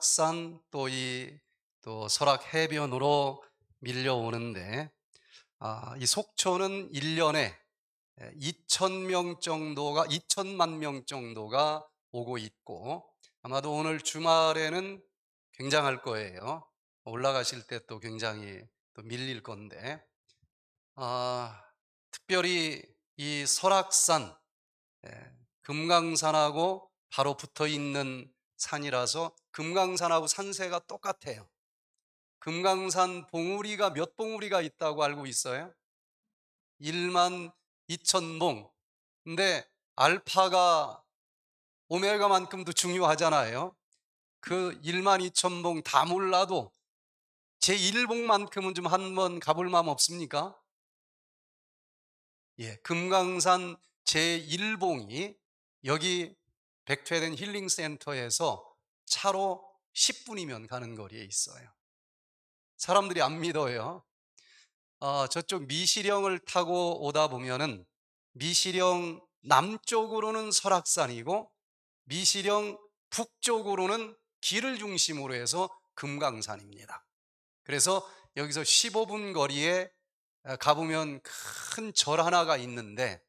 설악산 또 이 또 설악 해변으로 밀려오는데 아, 이 속초는 1년에 2천 예, 명 정도가 2천만 명 정도가 오고 있고 아마도 오늘 주말에는 굉장할 거예요. 올라가실 때 또 굉장히 또 밀릴 건데 아, 특별히 이 설악산 예, 금강산하고 바로 붙어 있는 산이라서 금강산하고 산세가 똑같아요. 금강산 봉우리가 몇 봉우리가 있다고 알고 있어요? 1만 2천 봉. 근데 알파가 오메가만큼도 중요하잖아요. 그 1만 2천 봉 다 몰라도 제 1봉만큼은 좀 한번 가볼 마음 없습니까? 예, 금강산 제 1봉이 여기 백퇴된 힐링 센터에서 차로 10분이면 가는 거리에 있어요. 사람들이 안 믿어요. 아, 저쪽 미시령을 타고 오다 보면은 미시령 남쪽으로는 설악산이고 미시령 북쪽으로는 길을 중심으로 해서 금강산입니다. 그래서 여기서 15분 거리에 어, 가보면 큰 절 하나가 있는데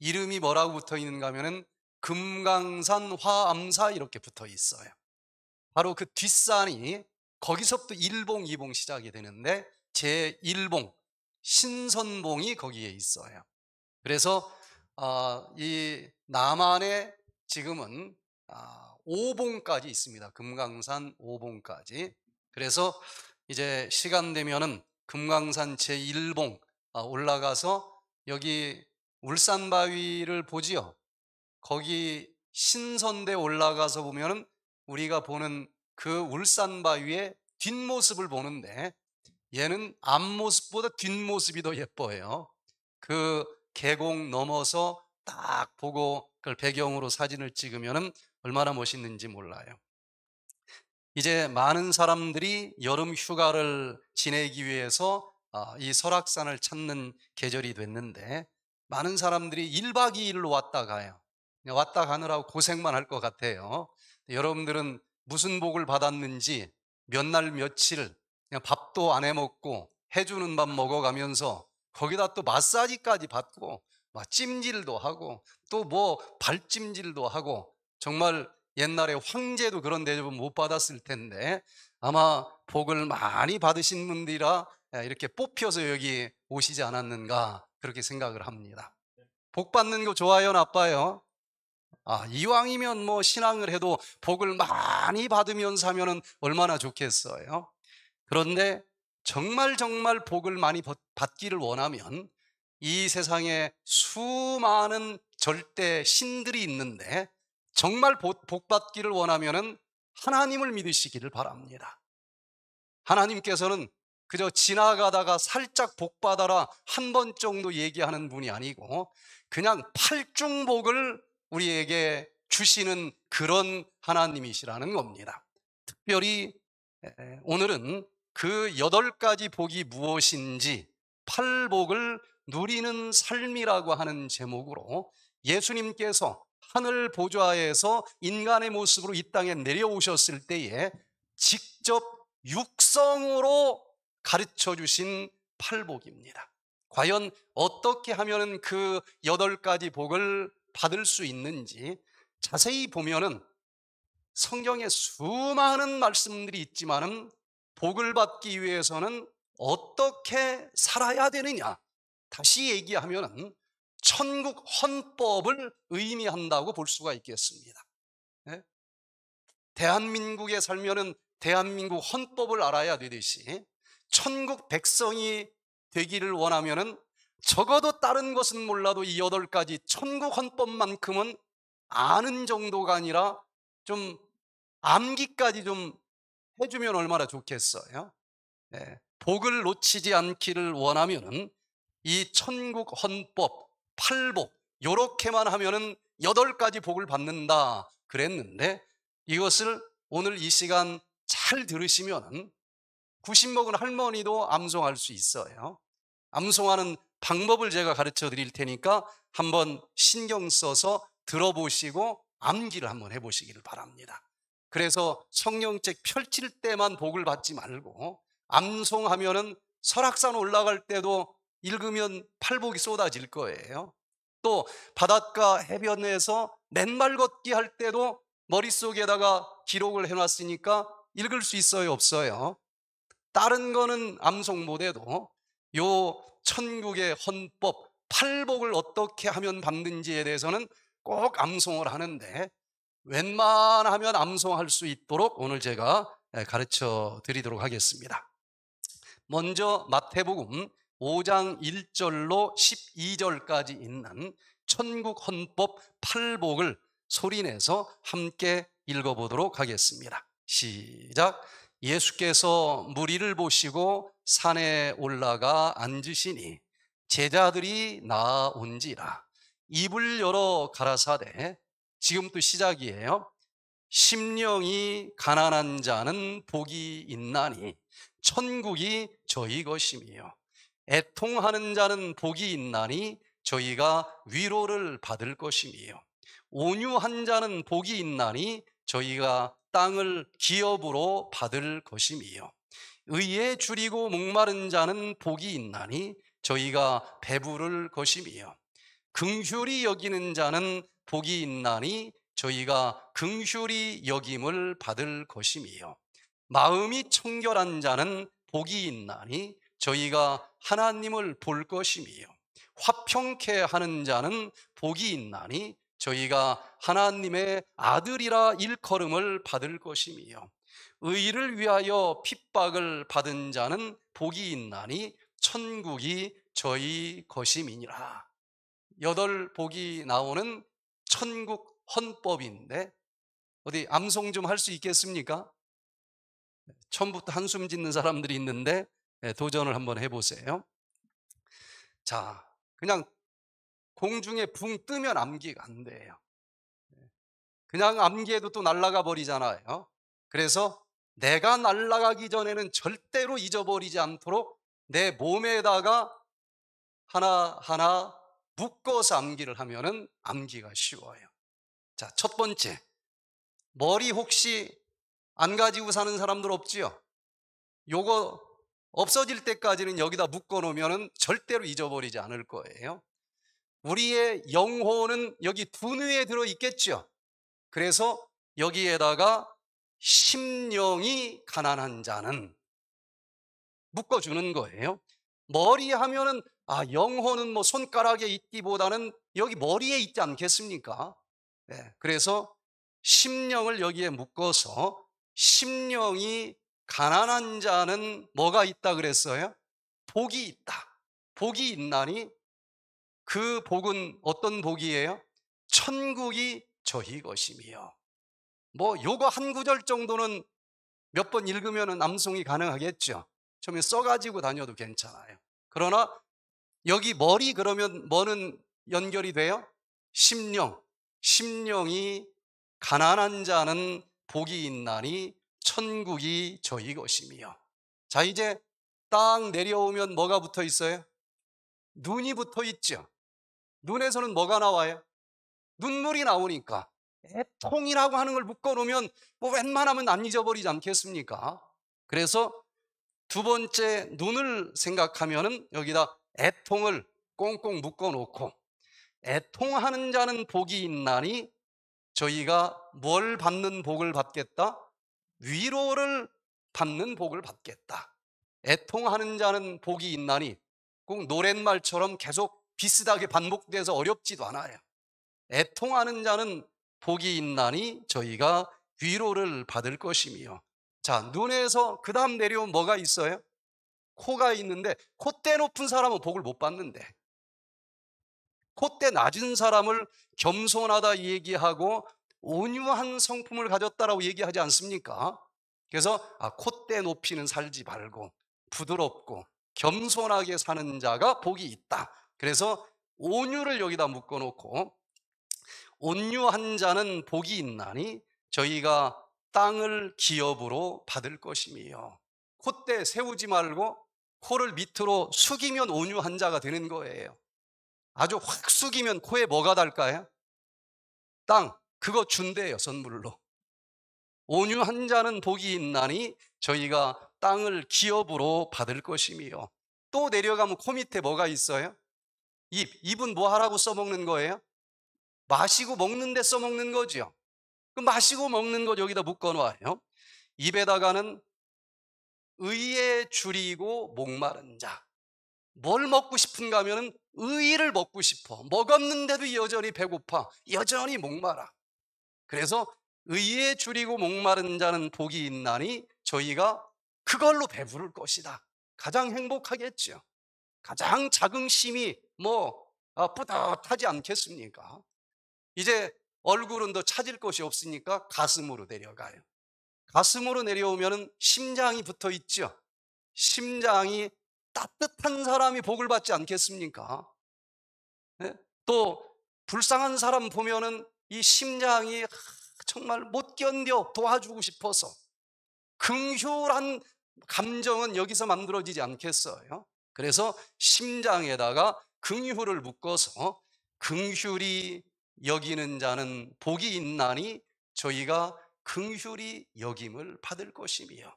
이름이 뭐라고 붙어 있는가 하면은 금강산 화암사 이렇게 붙어 있어요. 바로 그 뒷산이 거기서부터 1봉2봉 시작이 되는데 제1봉, 신선봉이 거기에 있어요. 그래서 아, 이 남한에 지금은 5봉까지 아, 있습니다. 금강산 5봉까지. 그래서 이제 시간 되면은 금강산 제1봉 아, 올라가서 여기 울산바위를 보지요. 거기 신선대 올라가서 보면 우리가 보는 그 울산바위의 뒷모습을 보는데 얘는 앞모습보다 뒷모습이 더 예뻐요. 그 계곡 넘어서 딱 보고 그걸 배경으로 사진을 찍으면 얼마나 멋있는지 몰라요. 이제 많은 사람들이 여름 휴가를 지내기 위해서 아, 이 설악산을 찾는 계절이 됐는데 많은 사람들이 1박 2일로 왔다 가요. 왔다 가느라고 고생만 할 것 같아요. 여러분들은 무슨 복을 받았는지 몇 날 며칠 그냥 밥도 안해 먹고 해주는 밥 먹어가면서 거기다 또 마사지까지 받고 막 찜질도 하고 또 뭐 발찜질도 하고 정말 옛날에 황제도 그런 대접은 못 받았을 텐데 아마 복을 많이 받으신 분들이라 이렇게 뽑혀서 여기 오시지 않았는가 그렇게 생각을 합니다. 네. 복 받는 거 좋아요, 나빠요? 아, 이왕이면 뭐 신앙을 해도 복을 많이 받으면서 하면 얼마나 좋겠어요. 그런데 정말 정말 복을 많이 받기를 원하면 이 세상에 수많은 절대 신들이 있는데 정말 복 받기를 원하면 하나님을 믿으시기를 바랍니다. 하나님께서는 그저 지나가다가 살짝 복 받아라 한 번 정도 얘기하는 분이 아니고 그냥 팔중복을 우리에게 주시는 그런 하나님이시라는 겁니다. 특별히 오늘은 그 여덟 가지 복이 무엇인지 팔복을 누리는 삶이라고 하는 제목으로 예수님께서 하늘 보좌에서 인간의 모습으로 이 땅에 내려오셨을 때에 직접 육성으로 가르쳐 주신 팔복입니다. 과연 어떻게 하면 그 여덟 가지 복을 받을 수 있는지 자세히 보면은 성경에 수많은 말씀들이 있지만은 복을 받기 위해서는 어떻게 살아야 되느냐. 다시 얘기하면은 천국 헌법을 의미한다고 볼 수가 있겠습니다. 네? 대한민국에 살면은 대한민국 헌법을 알아야 되듯이 천국 백성이 되기를 원하면은 적어도 다른 것은 몰라도 이 여덟 가지 천국 헌법만큼은 아는 정도가 아니라 좀 암기까지 좀 해주면 얼마나 좋겠어요. 예, 복을 놓치지 않기를 원하면은 이 천국 헌법, 팔복 요렇게만 하면은 여덟 가지 복을 받는다 그랬는데 이것을 오늘 이 시간 잘 들으시면은 90 먹은 할머니도 암송할 수 있어요. 암송하는 방법을 제가 가르쳐 드릴 테니까 한번 신경 써서 들어보시고 암기를 한번 해보시기를 바랍니다. 그래서 성령책 펼칠 때만 복을 받지 말고 암송하면은 설악산 올라갈 때도 읽으면 팔복이 쏟아질 거예요. 또 바닷가 해변에서 맨발 걷기 할 때도 머릿속에다가 기록을 해놨으니까 읽을 수 있어요 없어요? 다른 거는 암송 못해도 요 천국의 헌법, 팔복을 어떻게 하면 받는지에 대해서는 꼭 암송을 하는데 웬만하면 암송할 수 있도록 오늘 제가 예, 가르쳐 드리도록 하겠습니다. 먼저 마태복음 5장 1절로 12절까지 있는 천국 헌법 팔복을 소리내서 함께 읽어보도록 하겠습니다. 시작. 예수께서 무리를 보시고 산에 올라가 앉으시니 제자들이 나온지라 입을 열어 가라사대 지금 또 시작이에요. 심령이 가난한 자는 복이 있나니 천국이 저희 것이며 애통하는 자는 복이 있나니 저희가 위로를 받을 것이며 온유한 자는 복이 있나니 저희가 땅을 기업으로 받을 것이며 의에 줄이고 목마른 자는 복이 있나니 저희가 배부를 것임이요 긍휼히 여기는 자는 복이 있나니 저희가 긍휼히 여김을 받을 것임이요 마음이 청결한 자는 복이 있나니 저희가 하나님을 볼 것임이요 화평케 하는 자는 복이 있나니 저희가 하나님의 아들이라 일컬음을 받을 것임이요 의를 위하여 핍박을 받은 자는 복이 있나니 천국이 저희 것임이니라. 여덟 복이 나오는 천국 헌법인데 어디 암송 좀 할 수 있겠습니까? 처음부터 한숨 짓는 사람들이 있는데 예, 도전을 한번 해보세요. 자, 그냥 공중에 붕 뜨면 암기가 안 돼요. 예, 그냥 암기에도 또 날아가 버리잖아요. 그래서 내가 날아가기 전에는 절대로 잊어버리지 않도록 내 몸에다가 하나하나 묶어서 암기를 하면은 암기가 쉬워요. 자, 첫 번째. 머리 혹시 안 가지고 사는 사람들 없지요? 요거 없어질 때까지는 여기다 묶어 놓으면은 절대로 잊어버리지 않을 거예요. 우리의 영혼은 여기 두뇌에 들어 있겠죠. 그래서 여기에다가 심령이 가난한 자는 묶어주는 거예요. 머리 하면은 아 영혼은 뭐 손가락에 있기보다는 여기 머리에 있지 않겠습니까? 네, 그래서 심령을 여기에 묶어서 심령이 가난한 자는 뭐가 있다 그랬어요? 복이 있다. 복이 있나니 그 복은 어떤 복이에요? 천국이 저희 것이며 뭐 요거 한 구절 정도는 몇 번 읽으면 암송이 가능하겠죠. 처음에 써가지고 다녀도 괜찮아요. 그러나 여기 머리 그러면 뭐는 연결이 돼요? 심령. 심령이 가난한 자는 복이 있나니 천국이 저희 것이며. 자, 이제 땅 내려오면 뭐가 붙어 있어요? 눈이 붙어 있죠. 눈에서는 뭐가 나와요? 눈물이 나오니까. 애통이라고 네. 하는 걸 묶어놓으면 뭐 웬만하면 안 잊어버리지 않겠습니까? 그래서 두 번째 눈을 생각하면은 여기다 애통을 꽁꽁 묶어놓고 애통하는 자는 복이 있나니 저희가 뭘 받는 복을 받겠다? 위로를 받는 복을 받겠다. 애통하는 자는 복이 있나니 꼭 노랫말처럼 계속 비슷하게 반복돼서 어렵지도 않아요. 애통하는 자는 복이 있나니 저희가 위로를 받을 것이며 자 눈에서 그 다음 내려온 뭐가 있어요? 코가 있는데 콧대 높은 사람은 복을 못 받는데 콧대 낮은 사람을 겸손하다 얘기하고 온유한 성품을 가졌다라고 얘기하지 않습니까? 그래서 아, 콧대 높이는 살지 말고 부드럽고 겸손하게 사는 자가 복이 있다. 그래서 온유를 여기다 묶어놓고 온유한 자는 복이 있나니 저희가 땅을 기업으로 받을 것임이요. 콧대 세우지 말고 코를 밑으로 숙이면 온유한 자가 되는 거예요. 아주 확 숙이면 코에 뭐가 달까요 땅, 그거 준대요, 선물로. 온유한 자는 복이 있나니 저희가 땅을 기업으로 받을 것임이요. 또 내려가면 코 밑에 뭐가 있어요? 입, 입은 뭐 하라고 써먹는 거예요? 마시고 먹는 데 써먹는 거지그 마시고 먹는 것 여기다 묶어놓요 입에다가는 의에 줄이고 목마른 자. 뭘 먹고 싶은가 하면 의의를 먹고 싶어. 먹었는데도 여전히 배고파. 여전히 목마라. 그래서 의에 줄이고 목마른 자는 복이 있나니 저희가 그걸로 배부를 것이다. 가장 행복하겠죠. 가장 자긍심이 뭐 아, 뿌듯하지 않겠습니까? 이제 얼굴은 더 찾을 곳이 없으니까 가슴으로 내려가요. 가슴으로 내려오면 심장이 붙어 있죠. 심장이 따뜻한 사람이 복을 받지 않겠습니까? 네? 또 불쌍한 사람 보면은 이 심장이 정말 못 견뎌 도와주고 싶어서 긍휼한 감정은 여기서 만들어지지 않겠어요. 그래서 심장에다가 긍휼을 묶어서 긍휼이 여기는 자는 복이 있나니 저희가 긍휼히 여김을 받을 것이며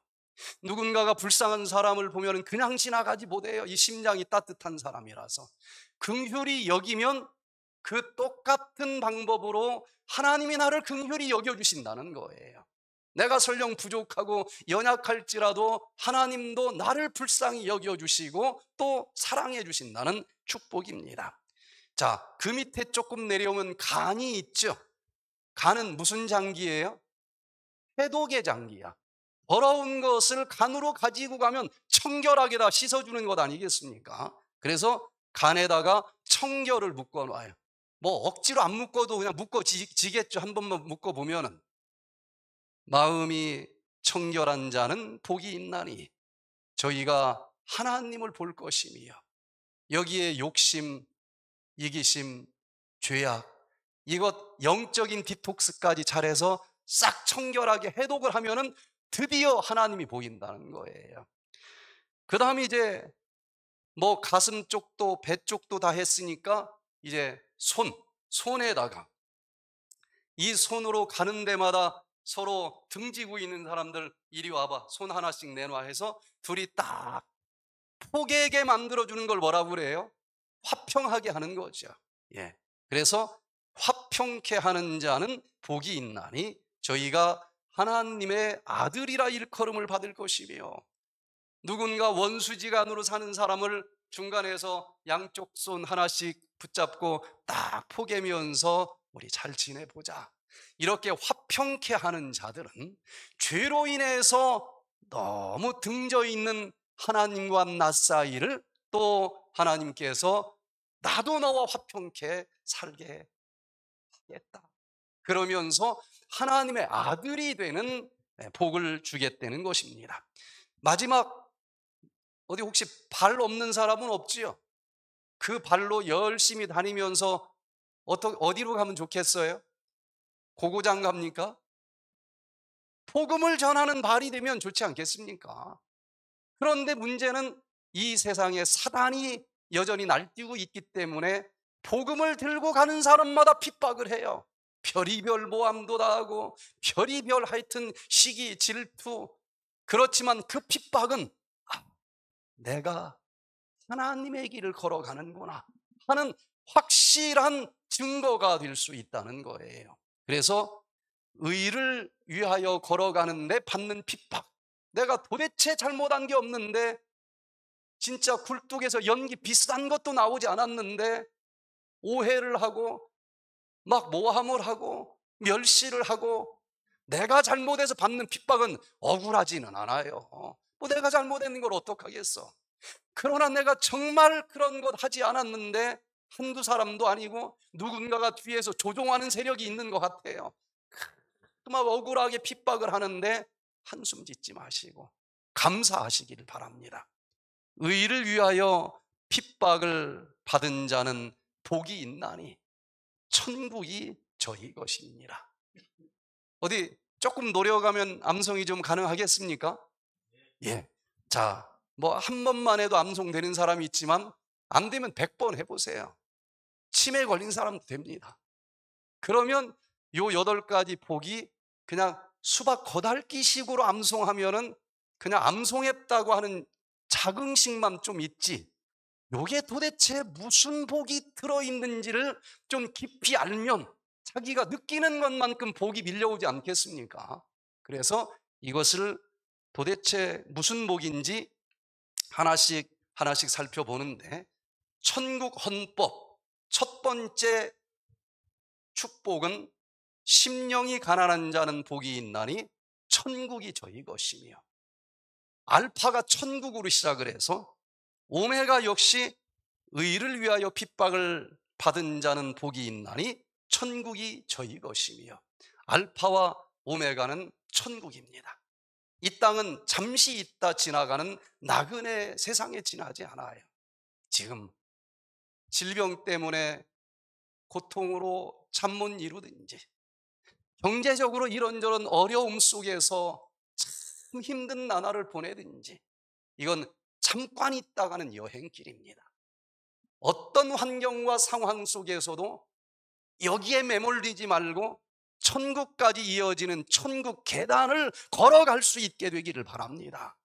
누군가가 불쌍한 사람을 보면 그냥 지나가지 못해요. 이 심장이 따뜻한 사람이라서 긍휼히 여기면 그 똑같은 방법으로 하나님이 나를 긍휼히 여겨 주신다는 거예요. 내가 설령 부족하고 연약할지라도 하나님도 나를 불쌍히 여겨 주시고 또 사랑해 주신다는 축복입니다. 자, 그 밑에 조금 내려오면 간이 있죠. 간은 무슨 장기예요? 해독의 장기야. 더러운 것을 간으로 가지고 가면 청결하게 다 씻어주는 것 아니겠습니까? 그래서 간에다가 청결을 묶어놔요. 뭐 억지로 안 묶어도 그냥 묶어지겠죠. 한 번만 묶어보면은. 마음이 청결한 자는 복이 있나니 저희가 하나님을 볼것이요 여기에 욕심, 이기심, 죄악, 이것 영적인 디톡스까지 잘해서 싹 청결하게 해독을 하면은 드디어 하나님이 보인다는 거예요. 그 다음에 이제 뭐 가슴 쪽도 배 쪽도 다 했으니까 이제 손, 손에다가 이 손으로 가는 데마다 서로 등지고 있는 사람들 이리 와봐 손 하나씩 내놔 해서 둘이 딱 포개게 만들어주는 걸 뭐라고 그래요? 화평하게 하는 거죠. 예. 그래서 화평케 하는 자는 복이 있나니 저희가 하나님의 아들이라 일컬음을 받을 것이며 누군가 원수지간으로 사는 사람을 중간에서 양쪽 손 하나씩 붙잡고 딱 포개면서 우리 잘 지내보자. 이렇게 화평케 하는 자들은 죄로 인해서 너무 등져 있는 하나님과 나 사이를 또 하나님께서 나도 나와 화평케 살게 하겠다. 그러면서 하나님의 아들이 되는 예, 복을 주겠다는 것입니다. 마지막 어디 혹시 발 없는 사람은 없지요? 그 발로 열심히 다니면서 어 어디로 가면 좋겠어요? 고고장 갑니까? 복음을 전하는 발이 되면 좋지 않겠습니까? 그런데 문제는 이 세상에 사단이 여전히 날뛰고 있기 때문에 복음을 들고 가는 사람마다 핍박을 해요. 별이별 모함도 다하고 별이별 하여튼 시기 질투 그렇지만 그 핍박은 아, 내가 하나님의 길을 걸어가는구나 하는 확실한 증거가 될 수 있다는 거예요. 그래서 의를 위하여 걸어가는데 받는 핍박 내가 도대체 잘못한 게 없는데 진짜 굴뚝에서 연기 비싼 것도 나오지 않았는데 오해를 하고 막 모함을 하고 멸시를 하고 내가 잘못해서 받는 핍박은 억울하지는 않아요. 뭐 내가 잘못했는 걸 어떡하겠어. 그러나 내가 정말 그런 것 하지 않았는데 한두 사람도 아니고 누군가가 뒤에서 조종하는 세력이 있는 것 같아요. 그만 억울하게 핍박을 하는데 한숨 짓지 마시고 감사하시기를 바랍니다. 의를 위하여 핍박을 받은 자는 복이 있나니 천국이 저희 것입니다 어디 조금 노려가면 암송이 좀 가능하겠습니까? 예. 자, 뭐 한 번만 해도 암송되는 사람이 있지만 안 되면 100번 해보세요. 치매 걸린 사람도 됩니다. 그러면 요 여덟 가지 복이 그냥 수박 거달기식으로 암송하면은 그냥 암송했다고 하는 자긍심만 좀 있지 요게 도대체 무슨 복이 들어있는지를 좀 깊이 알면 자기가 느끼는 것만큼 복이 밀려오지 않겠습니까? 그래서 이것을 도대체 무슨 복인지 하나씩 하나씩 살펴보는데 천국 헌법 첫 번째 축복은 심령이 가난한 자는 복이 있나니 천국이 저희 것이며 알파가 천국으로 시작을 해서 오메가 역시 의를 위하여 핍박을 받은 자는 복이 있나니 천국이 저희 것이며 알파와 오메가는 천국입니다. 이 땅은 잠시 있다 지나가는 나그네 세상에 지나지 않아요. 지금 질병 때문에 고통으로 잠 못 이루든지 경제적으로 이런저런 어려움 속에서 힘든 나날을 보내든지 이건 잠깐 있다가는 여행길입니다. 어떤 환경과 상황 속에서도 여기에 매몰리지 말고 천국까지 이어지는 천국 계단을 걸어갈 수 있게 되기를 바랍니다.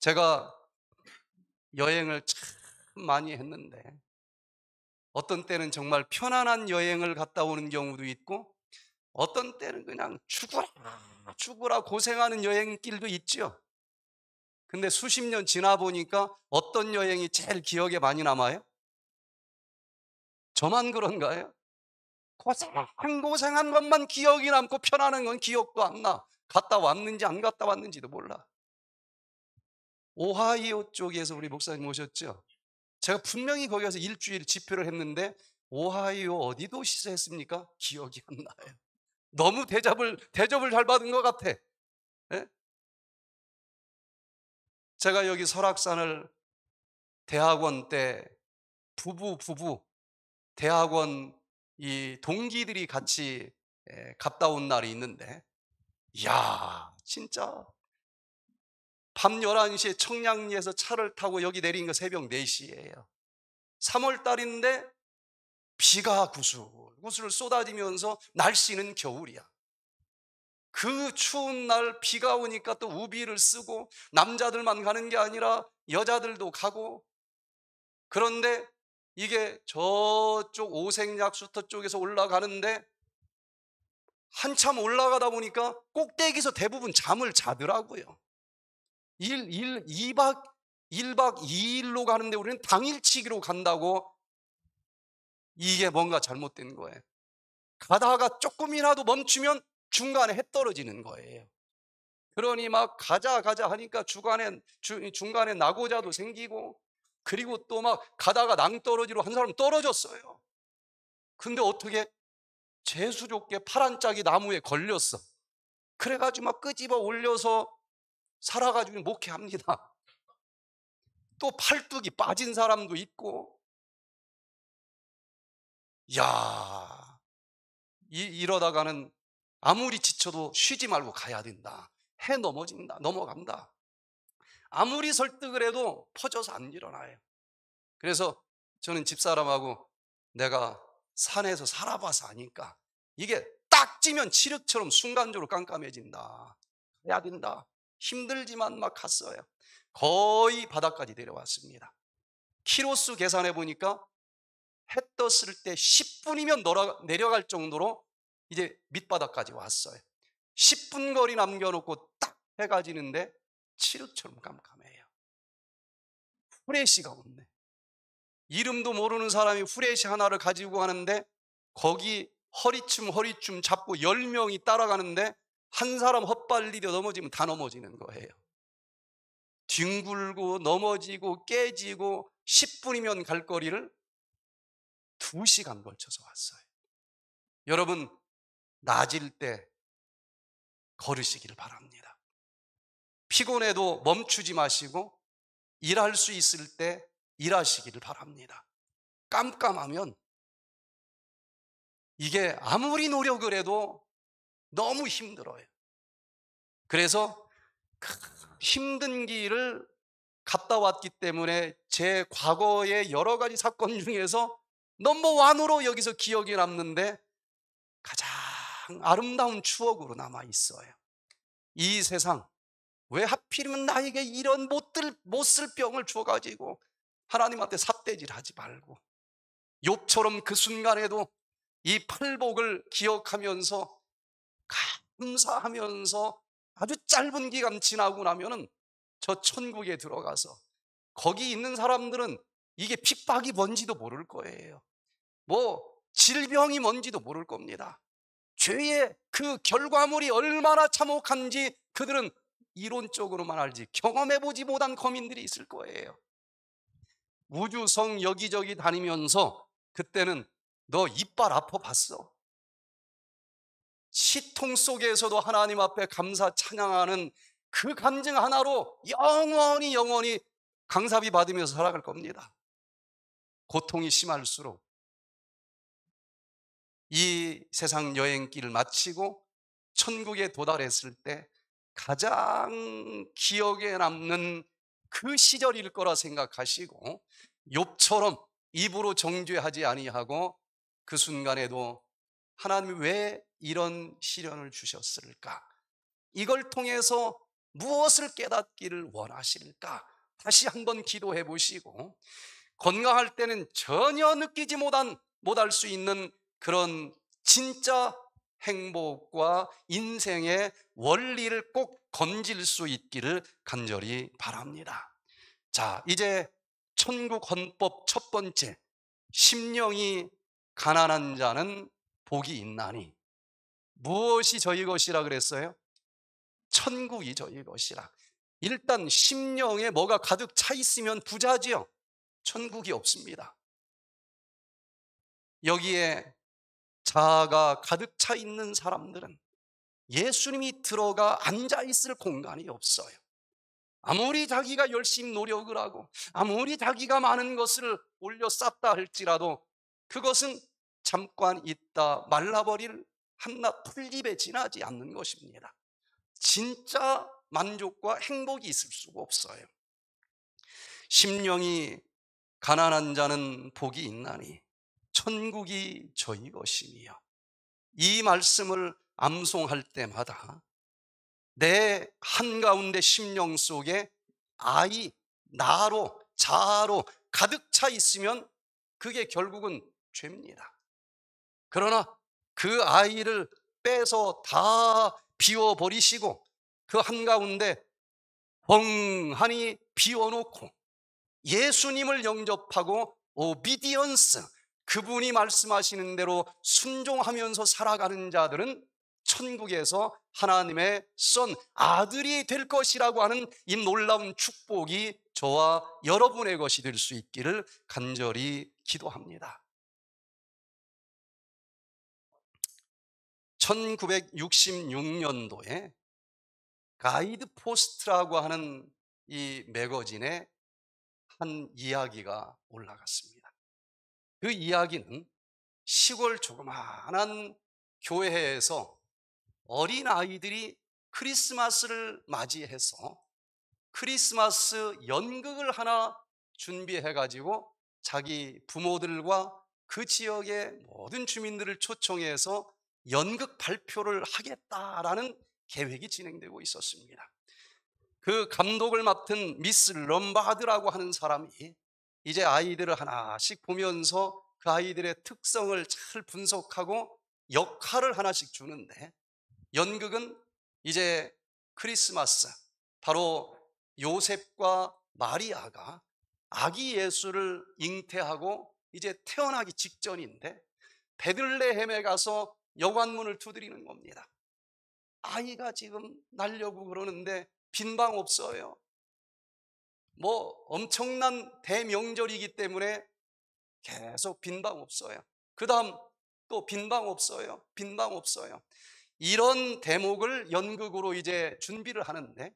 제가 여행을 참 많이 했는데 어떤 때는 정말 편안한 여행을 갔다 오는 경우도 있고 어떤 때는 그냥 죽으라, 죽으라 고생하는 여행길도 있죠 근데 수십 년 지나 보니까 어떤 여행이 제일 기억에 많이 남아요? 저만 그런가요? 고생, 고생한 것만 기억이 남고 편안한 건 기억도 안 나. 갔다 왔는지 안 갔다 왔는지도 몰라. 오하이오 쪽에서 우리 목사님 오셨죠? 제가 분명히 거기 가서 일주일 집회를 했는데 오하이오 어디 도시에서 했습니까? 기억이 안 나요. 너무 대접을, 대접을 잘 받은 것 같아. 예? 제가 여기 설악산을 대학원 때 부부, 부부, 대학원 이 동기들이 같이 예, 갔다 온 날이 있는데, 이야, 진짜. 밤 11시에 청량리에서 차를 타고 여기 내린 거 새벽 4시예요. 3월달인데 비가 구슬, 구슬 쏟아지면서 날씨는 겨울이야. 그 추운 날 비가 오니까 또 우비를 쓰고 남자들만 가는 게 아니라 여자들도 가고 그런데 이게 저쪽 오색약수터 쪽에서 올라가는데 한참 올라가다 보니까 꼭대기에서 대부분 잠을 자더라고요. 1, 1, 2박, 1박 2일로 가는데 우리는 당일치기로 간다고 이게 뭔가 잘못된 거예요. 가다가 조금이라도 멈추면 중간에 해 떨어지는 거예요. 그러니 막 가자 가자 하니까 주간에 주, 중간에 낙오자도 생기고 그리고 또 막 가다가 낭떨어지로 한 사람 떨어졌어요. 근데 어떻게 재수 좋게 파란 짝이 나무에 걸렸어. 그래가지고 막 끄집어 올려서 살아가지고 목회합니다. 또 팔뚝이 빠진 사람도 있고 야 이, 이러다가는 아무리 지쳐도 쉬지 말고 가야 된다. 해 넘어진다. 넘어간다. 아무리 설득을 해도 퍼져서 안 일어나요. 그래서 저는 집사람하고 내가 산에서 살아봐서 아니까 이게 딱 찌면 치력처럼 순간적으로 깜깜해진다. 해야 된다. 힘들지만 막 갔어요. 거의 바닥까지 내려왔습니다. 키로수 계산해 보니까 해 떴을 때 10분이면 내려갈 정도로 이제 밑바닥까지 왔어요. 10분 거리 남겨놓고 딱 해가 지는데 치료처럼 깜깜해요. 후레쉬가 없네. 이름도 모르는 사람이 후레쉬 하나를 가지고 가는데 거기 허리춤 허리춤 잡고 10명이 따라가는데 한 사람 헛발리려 넘어지면 다 넘어지는 거예요. 뒹굴고 넘어지고 깨지고 10분이면 갈 거리를 2시간 걸쳐서 왔어요. 여러분, 낮일 때 걸으시기를 바랍니다. 피곤해도 멈추지 마시고 일할 수 있을 때 일하시기를 바랍니다. 깜깜하면 이게 아무리 노력을 해도 너무 힘들어요. 그래서 힘든 길을 갔다 왔기 때문에 제 과거의 여러 가지 사건 중에서 넘버 원으로 여기서 기억이 남는데 가장 아름다운 추억으로 남아 있어요. 이 세상 왜 하필이면 나에게 이런 못들 못 병을 줘가지고 하나님한테 삿대질하지 말고 욥처럼 그 순간에도 이 팔복을 기억하면서 감사하면서 아주 짧은 기간 지나고 나면은 저 천국에 들어가서 거기 있는 사람들은 이게 핍박이 뭔지도 모를 거예요. 뭐 질병이 뭔지도 모를 겁니다. 죄의 그 결과물이 얼마나 참혹한지 그들은 이론적으로만 알지 경험해보지 못한 거민들이 있을 거예요. 우주성 여기저기 다니면서 그때는 너 이빨 아파 봤어? 시통 속에서도 하나님 앞에 감사 찬양하는 그 감정 하나로 영원히 영원히 강사비 받으면서 살아갈 겁니다. 고통이 심할수록 이 세상 여행길을 마치고 천국에 도달했을 때 가장 기억에 남는 그 시절일 거라 생각하시고 욥처럼 입으로 정죄하지 아니하고 그 순간에도 하나님 왜 이런 시련을 주셨을까? 이걸 통해서 무엇을 깨닫기를 원하실까? 다시 한번 기도해 보시고 건강할 때는 전혀 느끼지 못한, 못할 수 있는 그런 진짜 행복과 인생의 원리를 꼭 건질 수 있기를 간절히 바랍니다. 자, 이제 천국 헌법 첫 번째, 심령이 가난한 자는 복이 있나니. 무엇이 저희 것이라 그랬어요? 천국이 저희 것이라. 일단 심령에 뭐가 가득 차 있으면 부자지요. 천국이 없습니다. 여기에 자아가 가득 차 있는 사람들은 예수님이 들어가 앉아 있을 공간이 없어요. 아무리 자기가 열심히 노력을 하고 아무리 자기가 많은 것을 올려 쌓다 할지라도 그것은 잠깐 있다 말라버릴 한낱 풀잎에 지나지 않는 것입니다. 진짜 만족과 행복이 있을 수가 없어요. 심령이 가난한 자는 복이 있나니 천국이 저희 것이니요. 이 말씀을 암송할 때마다 내 한가운데 심령 속에 아이, 나로, 자아로 가득 차 있으면 그게 결국은 죄입니다. 그러나 그 아이를 빼서 다 비워버리시고 그 한가운데 벙하니 비워놓고 예수님을 영접하고 오비디언스 그분이 말씀하시는 대로 순종하면서 살아가는 자들은 천국에서 하나님의 선 아들이 될 것이라고 하는 이 놀라운 축복이 저와 여러분의 것이 될 수 있기를 간절히 기도합니다. 1966년도에 가이드 포스트라고 하는 이 매거진에 한 이야기가 올라갔습니다. 그 이야기는 시골 조그마한 교회에서 어린 아이들이 크리스마스를 맞이해서 크리스마스 연극을 하나 준비해가지고 자기 부모들과 그 지역의 모든 주민들을 초청해서 연극 발표를 하겠다라는 계획이 진행되고 있었습니다. 그 감독을 맡은 미스 럼바드라고 하는 사람이 이제 아이들을 하나씩 보면서 그 아이들의 특성을 잘 분석하고 역할을 하나씩 주는데 연극은 이제 크리스마스 바로 요셉과 마리아가 아기 예수를 잉태하고 이제 태어나기 직전인데 베들레헴에 가서 여관문을 두드리는 겁니다. 아이가 지금 날려고 그러는데 빈방 없어요. 뭐 엄청난 대명절이기 때문에 계속 빈방 없어요. 그 다음 또 빈방 없어요. 빈방 없어요. 이런 대목을 연극으로 이제 준비를 하는데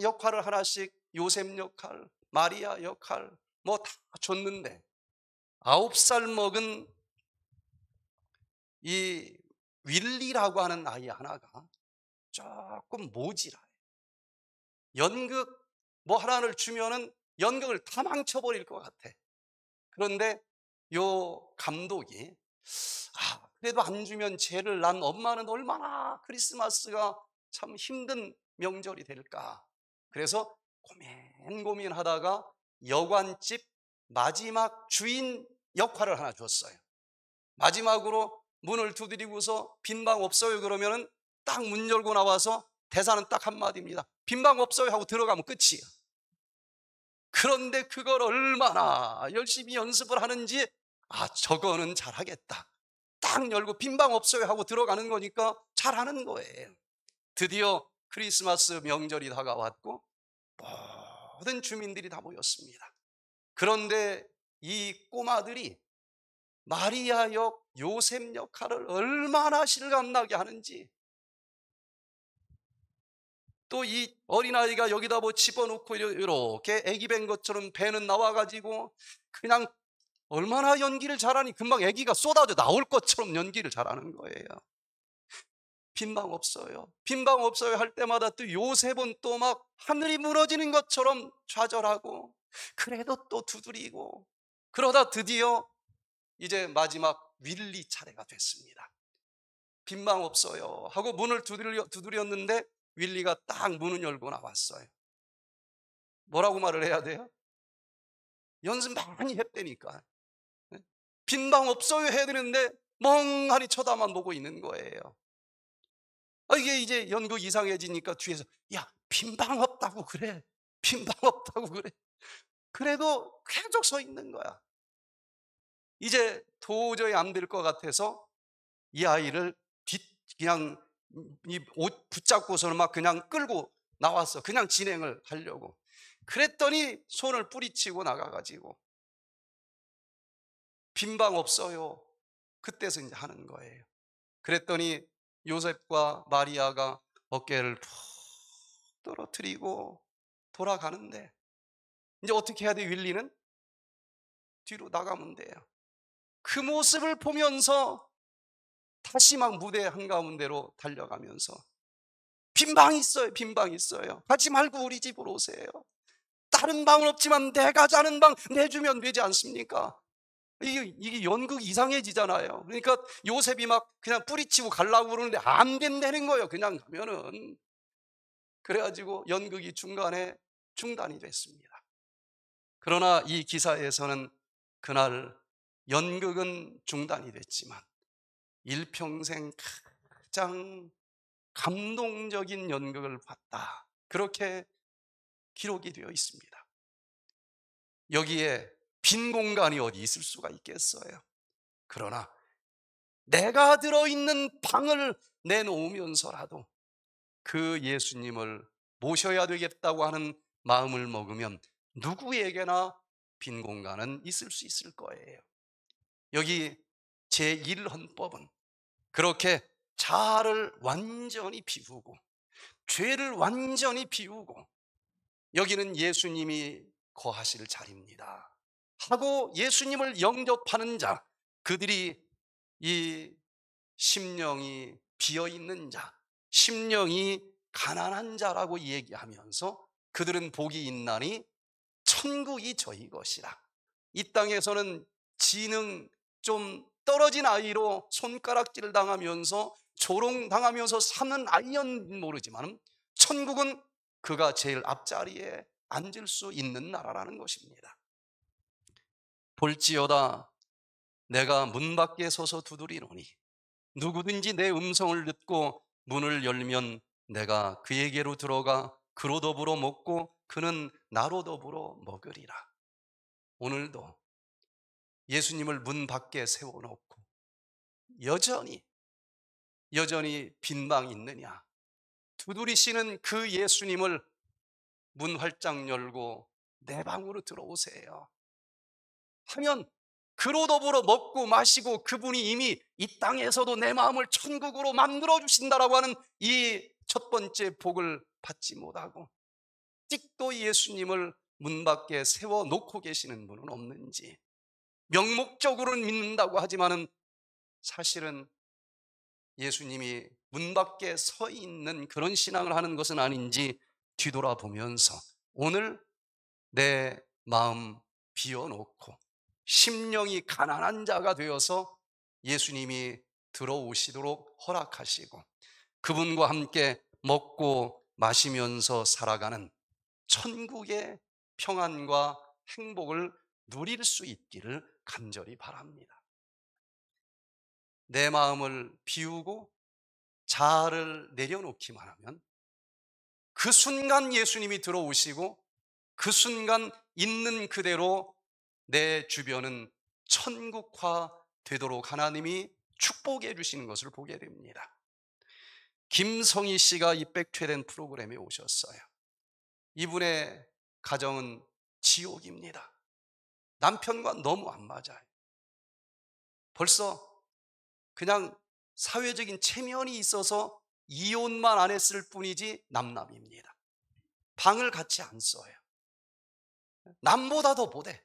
역할을 하나씩 요셉 역할, 마리아 역할 뭐 다 줬는데 아홉 살 먹은 이 윌리라고 하는 아이 하나가 조금 모지라요 연극 뭐 하나를 주면은 연극을 다 망쳐버릴 것 같아. 그런데 요 감독이 아 그래도 안 주면 죄를 난 엄마는 얼마나 크리스마스가 참 힘든 명절이 될까. 그래서 고민 고민하다가 여관집 마지막 주인 역할을 하나 줬어요. 마지막으로 문을 두드리고서 빈방 없어요 그러면은 딱문 열고 나와서 대사는 딱 한마디입니다. 빈방 없어요 하고 들어가면 끝이에요. 그런데 그걸 얼마나 열심히 연습을 하는지 아 저거는 잘하겠다. 딱 열고 빈방 없어요 하고 들어가는 거니까 잘하는 거예요. 드디어 크리스마스 명절이 다가왔고 모든 주민들이 다 모였습니다. 그런데 이 꼬마들이 마리아 역, 요셉 역할을 얼마나 실감나게 하는지 또이 어린아이가 여기다 뭐 집어넣고 이렇게 애기 뱀 것처럼 배는 나와가지고 그냥 얼마나 연기를 잘하니 금방 애기가 쏟아져 나올 것처럼 연기를 잘하는 거예요. 빈방 없어요. 빈방 없어요 할 때마다 또 요셉은 또막 하늘이 무너지는 것처럼 좌절하고 그래도 또 두드리고 그러다 드디어 이제 마지막 윌리 차례가 됐습니다. 빈방 없어요 하고 문을 두드려, 두드렸는데 윌리가 딱 문을 열고 나왔어요. 뭐라고 말을 해야 돼요? 연습 많이 했다니까. 네? 빈방 없어요 해야 되는데 멍하니 쳐다만 보고 있는 거예요. 아, 이게 이제 연구 이상해지니까 뒤에서 야 빈방 없다고 그래 빈방 없다고 그래 그래도 계속 서 있는 거야 이제 도저히 안 될 것 같아서 이 아이를 뒷 그냥 옷 붙잡고서는 막 그냥 끌고 나왔어. 그냥 진행을 하려고. 그랬더니 손을 뿌리치고 나가가지고 빈방 없어요. 그때서 이제 하는 거예요. 그랬더니 요셉과 마리아가 어깨를 푹 떨어뜨리고 돌아가는데 이제 어떻게 해야 돼? 윌리는 뒤로 나가면 돼요. 그 모습을 보면서 다시 막 무대 한가운데로 달려가면서 빈방 있어요, 빈방 있어요. 가지 말고 우리 집으로 오세요. 다른 방은 없지만 내가 자는 방 내주면 되지 않습니까? 이게, 이게 연극 이상해지잖아요. 그러니까 요셉이 막 그냥 뿌리치고 갈라고 그러는데 안 된다는 거예요. 그냥 가면은. 그래가지고 연극이 중간에 중단이 됐습니다. 그러나 이 기사에서는 그날 연극은 중단이 됐지만 일평생 가장 감동적인 연극을 봤다. 그렇게 기록이 되어 있습니다. 여기에 빈 공간이 어디 있을 수가 있겠어요. 그러나 내가 들어있는 방을 내놓으면서라도 그 예수님을 모셔야 되겠다고 하는 마음을 먹으면 누구에게나 빈 공간은 있을 수 있을 거예요. 여기 제1헌법은 그렇게 자아를 완전히 비우고 죄를 완전히 비우고 여기는 예수님이 거하실 자리입니다 하고 예수님을 영접하는 자 그들이 이 심령이 비어있는 자 심령이 가난한 자라고 얘기하면서 그들은 복이 있나니 천국이 저희 것이라 이 땅에서는 지능 좀 떨어진 아이로 손가락질 당하면서 조롱당하면서 사는 아이는 모르지만 천국은 그가 제일 앞자리에 앉을 수 있는 나라라는 것입니다. 볼지어다 내가 문 밖에 서서 두드리노니 누구든지 내 음성을 듣고 문을 열면 내가 그에게로 들어가 그로 더불어 먹고 그는 나로 더불어 먹으리라. 오늘도 예수님을 문 밖에 세워놓고 여전히 여전히 빈망 있느냐 두드리시는 그 예수님을 문 활짝 열고 내 방으로 들어오세요 하면 그로 더불어 먹고 마시고 그분이 이미 이 땅에서도 내 마음을 천국으로 만들어 주신다라고 하는 이 첫 번째 복을 받지 못하고 찍도 예수님을 문 밖에 세워 놓고 계시는 분은 없는지 명목적으로는 믿는다고 하지만은 사실은 예수님이 문 밖에 서 있는 그런 신앙을 하는 것은 아닌지 뒤돌아보면서 오늘 내 마음 비워놓고 심령이 가난한 자가 되어서 예수님이 들어오시도록 허락하시고 그분과 함께 먹고 마시면서 살아가는 천국의 평안과 행복을 누릴 수 있기를 간절히 바랍니다. 내 마음을 비우고 자아를 내려놓기만 하면 그 순간 예수님이 들어오시고 그 순간 있는 그대로 내 주변은 천국화 되도록 하나님이 축복해 주시는 것을 보게 됩니다. 김성희 씨가 이 백퇴된 프로그램에 오셨어요. 이분의 가정은 지옥입니다. 남편과 너무 안 맞아요. 벌써 그냥 사회적인 체면이 있어서 이혼만 안 했을 뿐이지 남남입니다. 방을 같이 안 써요. 남보다 더 못해.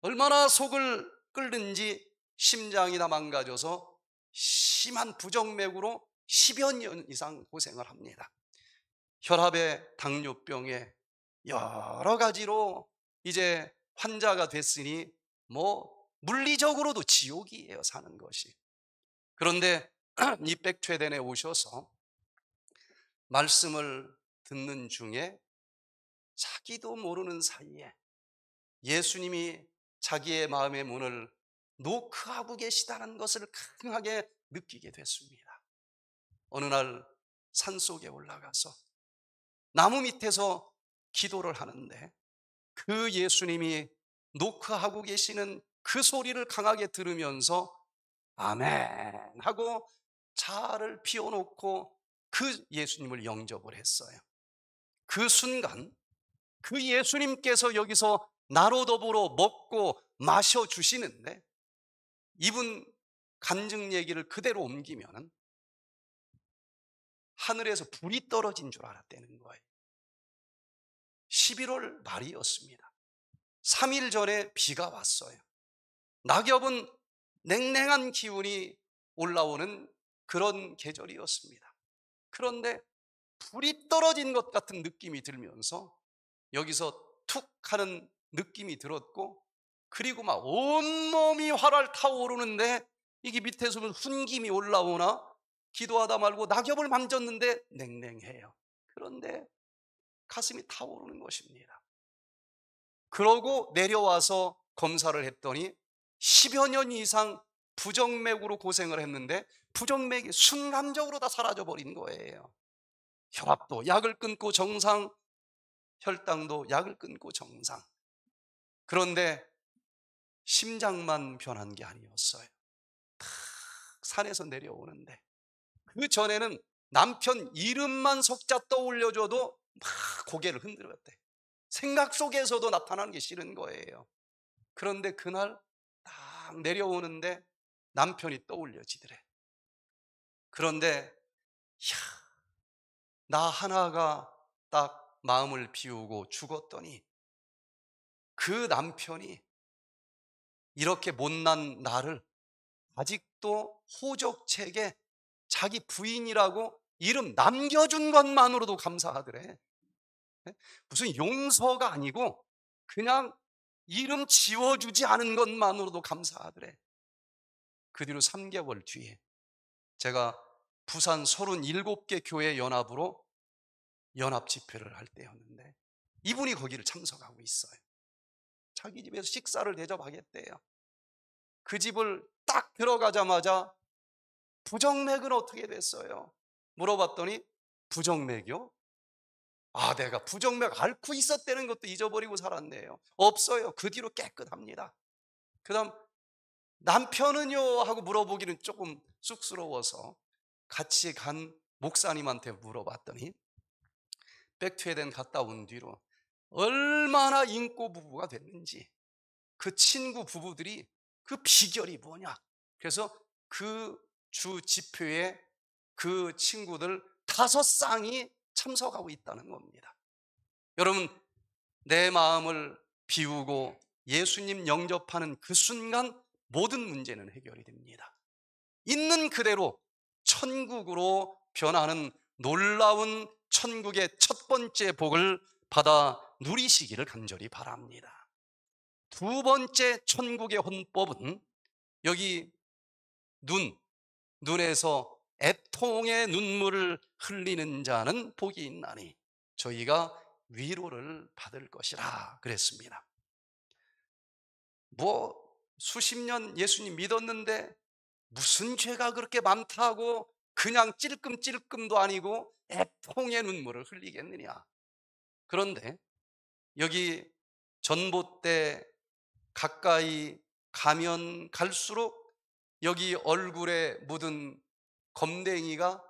얼마나 속을 끓는지 심장이 다 망가져서 심한 부정맥으로 10여 년 이상 고생을 합니다. 혈압에 당뇨병에 여러 가지로 이제 환자가 됐으니 뭐 물리적으로도 지옥이에요 사는 것이 그런데 이백퇴 d e 에 오셔서 말씀을 듣는 중에 자기도 모르는 사이에 예수님이 자기의 마음의 문을 노크하고 계시다는 것을 강하게 느끼게 됐습니다. 어느 날 산속에 올라가서 나무 밑에서 기도를 하는데 그 예수님이 노크하고 계시는 그 소리를 강하게 들으면서 아멘 하고 자아를 피워놓고그 예수님을 영접을 했어요. 그 순간 그 예수님께서 여기서 나로 더불어 먹고 마셔 주시는데 이분 간증 얘기를 그대로 옮기면 하늘에서 불이 떨어진 줄 알았다는 거예요. 11월 말이었습니다. 3일 전에 비가 왔어요. 낙엽은 냉랭한 기운이 올라오는 그런 계절이었습니다. 그런데 불이 떨어진 것 같은 느낌이 들면서 여기서 툭 하는 느낌이 들었고 그리고 막 온몸이 활활 타오르는데 이게 밑에서 훈김이 올라오나 기도하다 말고 낙엽을 만졌는데 냉랭해요. 그런데 가슴이 타오르는 것입니다. 그러고 내려와서 검사를 했더니 10여 년 이상 부정맥으로 고생을 했는데 부정맥이 순간적으로 다 사라져버린 거예요. 혈압도 약을 끊고 정상, 혈당도 약을 끊고 정상. 그런데 심장만 변한 게 아니었어요. 탁 산에서 내려오는데 그 전에는 남편 이름만 속자 떠올려줘도 막 고개를 흔들었대. 생각 속에서도 나타나는 게 싫은 거예요. 그런데 그날 딱 내려오는데 남편이 떠올려지더래. 그런데 야, 나 하나가 딱 마음을 비우고 죽었더니 그 남편이 이렇게 못난 나를 아직도 호적책에 자기 부인이라고 이름 남겨준 것만으로도 감사하더래. 네? 무슨 용서가 아니고 그냥 이름 지워주지 않은 것만으로도 감사하더래. 그 뒤로 3개월 뒤에 제가 부산 37개 교회 연합으로 연합 집회를 할 때였는데 이분이 거기를 참석하고 있어요. 자기 집에서 식사를 대접하겠대요. 그 집을 딱 들어가자마자 부정맥은 어떻게 됐어요? 물어봤더니 부정맥이요? 아, 내가 부정맥 앓고 있었다는 것도 잊어버리고 살았네요. 없어요. 그 뒤로 깨끗합니다. 그 다음, 남편은요? 하고 물어보기는 조금 쑥스러워서 같이 간 목사님한테 물어봤더니 백투에덴 갔다 온 뒤로 얼마나 인꼬 부부가 됐는지 그 친구 부부들이 그 비결이 뭐냐. 그래서 그 주 지표에 그 친구들 다섯 쌍이 참석하고 있다는 겁니다. 여러분, 내 마음을 비우고 예수님 영접하는 그 순간 모든 문제는 해결이 됩니다. 있는 그대로 천국으로 변하는 놀라운 천국의 첫 번째 복을 받아 누리시기를 간절히 바랍니다. 두 번째 천국의 헌법은 여기 눈, 눈에서 애통의 눈물을 흘리는 자는 복이 있나니 저희가 위로를 받을 것이라 그랬습니다. 뭐 수십 년 예수님 믿었는데 무슨 죄가 그렇게 많다고 그냥 찔끔찔끔도 아니고 애통의 눈물을 흘리겠느냐. 그런데 여기 전봇대 가까이 가면 갈수록 여기 얼굴에 묻은 검댕이가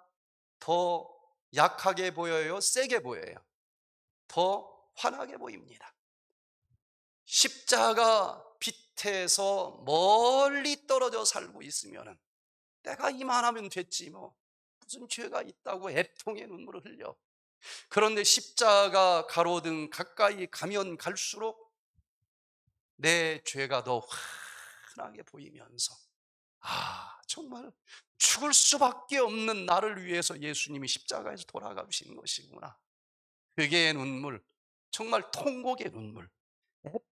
더 약하게 보여요? 세게 보여요? 더 환하게 보입니다. 십자가 빛에서 멀리 떨어져 살고 있으면 내가 이만하면 됐지 뭐 무슨 죄가 있다고 애통의 눈물을 흘려 그런데 십자가 가로등 가까이 가면 갈수록 내 죄가 더 환하게 보이면서 아, 정말 죽을 수밖에 없는 나를 위해서 예수님이 십자가에서 돌아가신 것이구나. 그게 눈물, 정말 통곡의 눈물,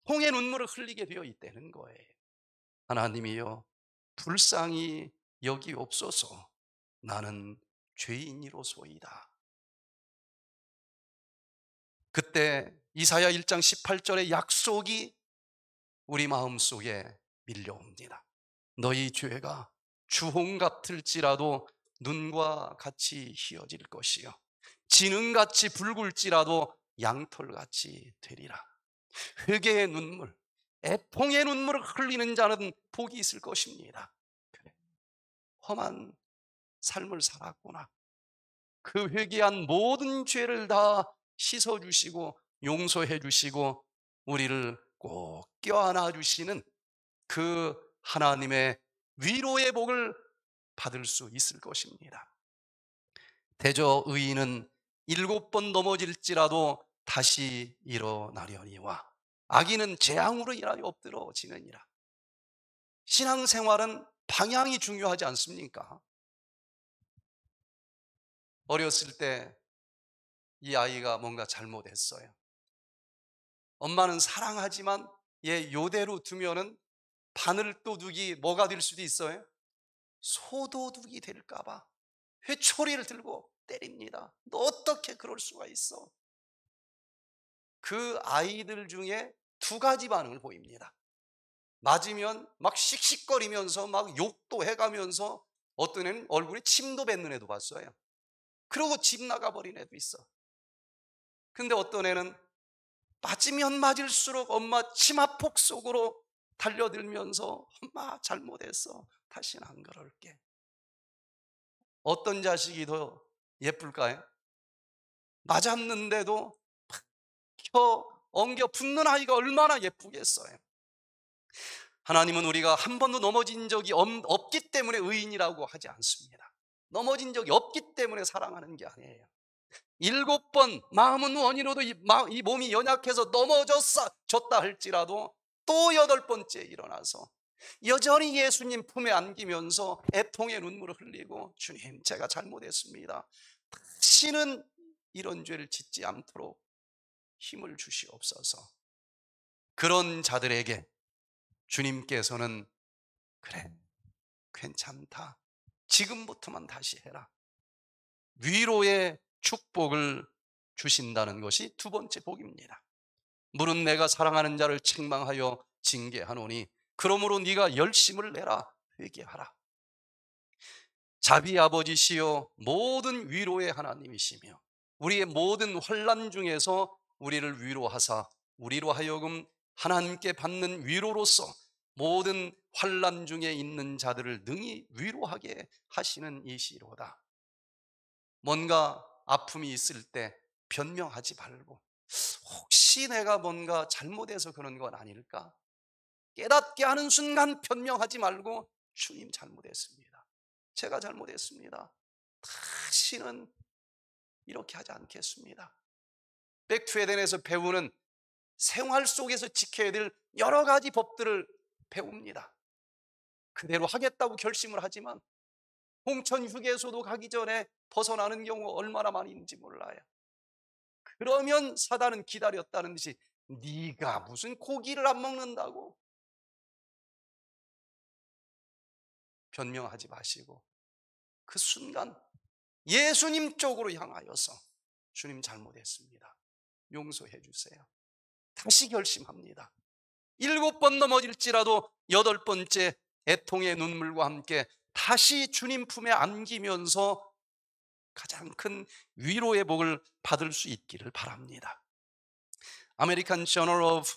통의 눈물을 흘리게 되어 있다는 거예요. 하나님이여, 불쌍히 여기 없소서 나는 죄인이로소이다. 그때 이사야 1장 18절의 약속이 우리 마음속에 밀려옵니다. 너희 죄가 주홍 같을지라도 눈과 같이 희어질 것이요 지능같이 붉을지라도 양털같이 되리라 회개의 눈물, 애통의 눈물을 흘리는 자는 복이 있을 것입니다 그래, 험한 삶을 살았구나 그 회개한 모든 죄를 다 씻어주시고 용서해 주시고 우리를 꼭 껴안아 주시는 그 하나님의 위로의 복을 받을 수 있을 것입니다. 대저 의인은 일곱 번 넘어질지라도 다시 일어나려니와 악인은 재앙으로 인하여 엎드러지느니라. 신앙생활은 방향이 중요하지 않습니까? 어렸을 때 이 아이가 뭔가 잘못했어요. 엄마는 사랑하지만 얘 요대로 두면 바늘도둑이 뭐가 될 수도 있어요? 소도둑이 될까봐 회초리를 들고 때립니다. 너 어떻게 그럴 수가 있어? 그 아이들 중에 두 가지 반응을 보입니다. 맞으면 막 씩씩거리면서 막 욕도 해가면서 어떤 애는 얼굴에 침도 뱉는 애도 봤어요. 그러고 집 나가버린 애도 있어. 근데 어떤 애는 맞으면 맞을수록 엄마 치마폭 속으로 달려들면서 엄마 잘못했어. 다시는 안 그럴게. 어떤 자식이 더 예쁠까요? 맞았는데도 켜 엉겨 붙는 아이가 얼마나 예쁘겠어요. 하나님은 우리가 한 번도 넘어진 적이 없기 때문에 의인이라고 하지 않습니다. 넘어진 적이 없기 때문에 사랑하는 게 아니에요. 일곱 번 마음은 원인으로도 이, 몸이 연약해서 넘어졌다 할지라도 또 여덟 번째 일어나서 여전히 예수님 품에 안기면서 애통의 눈물을 흘리고 주님 제가 잘못했습니다. 다시는 이런 죄를 짓지 않도록 힘을 주시옵소서. 그런 자들에게 주님께서는 그래 괜찮다. 지금부터만 다시 해라. 위로의 축복을 주신다는 것이 두 번째 복입니다. 물은 내가 사랑하는 자를 책망하여 징계하노니 그러므로 네가 열심을 내라 회개하라 자비 아버지시여 모든 위로의 하나님이시며 우리의 모든 환란 중에서 우리를 위로하사 우리로 하여금 하나님께 받는 위로로서 모든 환란 중에 있는 자들을 능히 위로하게 하시는 이시로다. 뭔가 아픔이 있을 때 변명하지 말고 혹시 내가 뭔가 잘못해서 그런 건 아닐까? 깨닫게 하는 순간 변명하지 말고 주님 잘못했습니다. 제가 잘못했습니다. 다시는 이렇게 하지 않겠습니다. 백투에덴에서 배우는 생활 속에서 지켜야 될 여러 가지 법들을 배웁니다. 그대로 하겠다고 결심을 하지만 홍천 휴게소도 가기 전에 벗어나는 경우 얼마나 많은지 몰라요. 그러면 사단은 기다렸다는 듯이 네가 무슨 고기를 안 먹는다고 변명하지 마시고 그 순간 예수님 쪽으로 향하여서 주님 잘못했습니다. 용서해 주세요. 다시 결심합니다. 일곱 번 넘어질지라도 여덟 번째 애통의 눈물과 함께 다시 주님 품에 안기면서 가장 큰 위로의 복을 받을 수 있기를 바랍니다. 아메리칸 저널 오브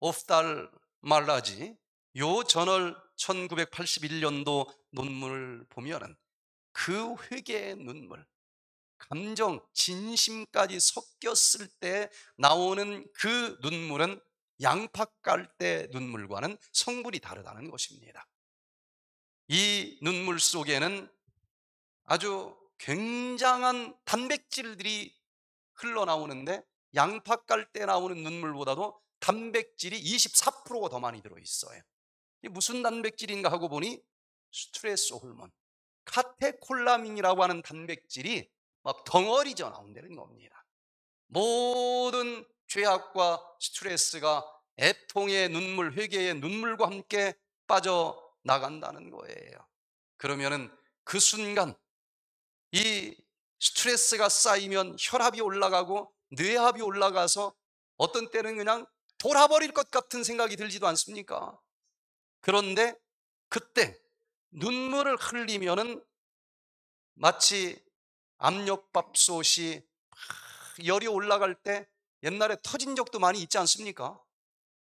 옵달말라지 요 저널 1981년도 논문을 보면은 그 회개의 눈물, 감정, 진심까지 섞였을 때 나오는 그 눈물은 양파 깔때 눈물과는 성분이 다르다는 것입니다. 이 눈물 속에는 아주 굉장한 단백질들이 흘러나오는데 양파 깔 때 나오는 눈물보다도 단백질이 24%가 더 많이 들어있어요 이게 무슨 단백질인가 하고 보니 스트레스 호르몬 카테콜라민이라고 하는 단백질이 막 덩어리져 나온다는 겁니다 모든 죄악과 스트레스가 애통의 눈물, 회개의 눈물과 함께 빠져나간다는 거예요 그러면 은그 순간 이 스트레스가 쌓이면 혈압이 올라가고 뇌압이 올라가서 어떤 때는 그냥 돌아버릴 것 같은 생각이 들지도 않습니까? 그런데 그때 눈물을 흘리면은 마치 압력밥솥이 열이 올라갈 때 옛날에 터진 적도 많이 있지 않습니까?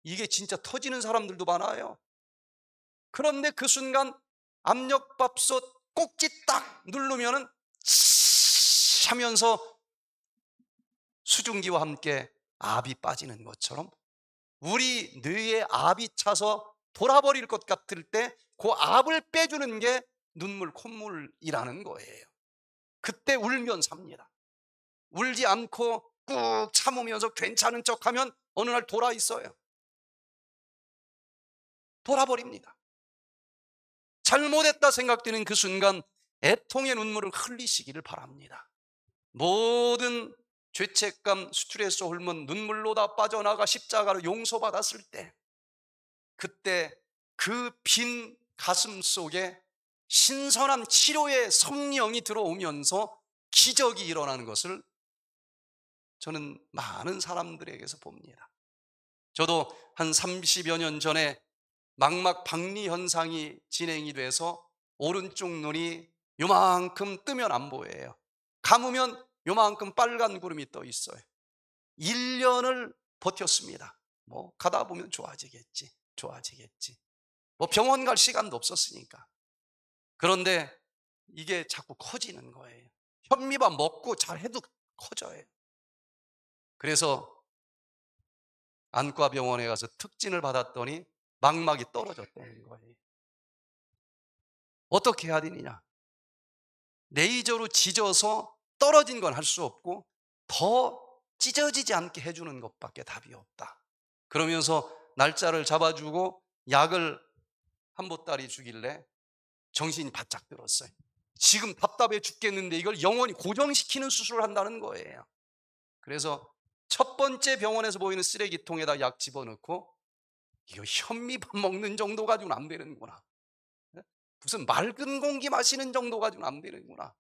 이게 진짜 터지는 사람들도 많아요. 그런데 그 순간 압력밥솥 꼭지 딱 누르면은 하면서 수증기와 함께 압이 빠지는 것처럼 우리 뇌에 압이 차서 돌아버릴 것 같을 때 그 압을 빼주는 게 눈물 콧물이라는 거예요 그때 울면 삽니다 울지 않고 꾹 참으면서 괜찮은 척하면 어느 날 돌아 있어요 돌아버립니다 잘못했다 생각되는 그 순간 애통의 눈물을 흘리시기를 바랍니다 모든 죄책감, 스트레스, 홀문, 눈물로 다 빠져나가 십자가로 용서받았을 때 그때 그 빈 가슴 속에 신선한 치료의 성령이 들어오면서 기적이 일어나는 것을 저는 많은 사람들에게서 봅니다. 저도 한 30여 년 전에 망막 박리 현상이 진행이 돼서 오른쪽 눈이 요만큼 뜨면 안 보여요. 감으면 요만큼 빨간 구름이 떠 있어요. 1년을 버텼습니다. 뭐, 가다 보면 좋아지겠지, 좋아지겠지. 뭐, 병원 갈 시간도 없었으니까. 그런데 이게 자꾸 커지는 거예요. 현미밥 먹고 잘 해도 커져요. 그래서 안과병원에 가서 특진을 받았더니 망막이 떨어졌다는 거예요. 어떻게 해야 되느냐? 레이저로 지져서 떨어진 건 할 수 없고 더 찢어지지 않게 해주는 것밖에 답이 없다. 그러면서 날짜를 잡아주고 약을 한 보따리 주길래 정신이 바짝 들었어요. 지금 답답해 죽겠는데 이걸 영원히 고정시키는 수술을 한다는 거예요. 그래서 첫 번째 병원에서 보이는 쓰레기통에다 약 집어넣고 이거 현미밥 먹는 정도 가지고는 안 되는구나. 무슨 맑은 공기 마시는 정도 가지고는 안 되는구나.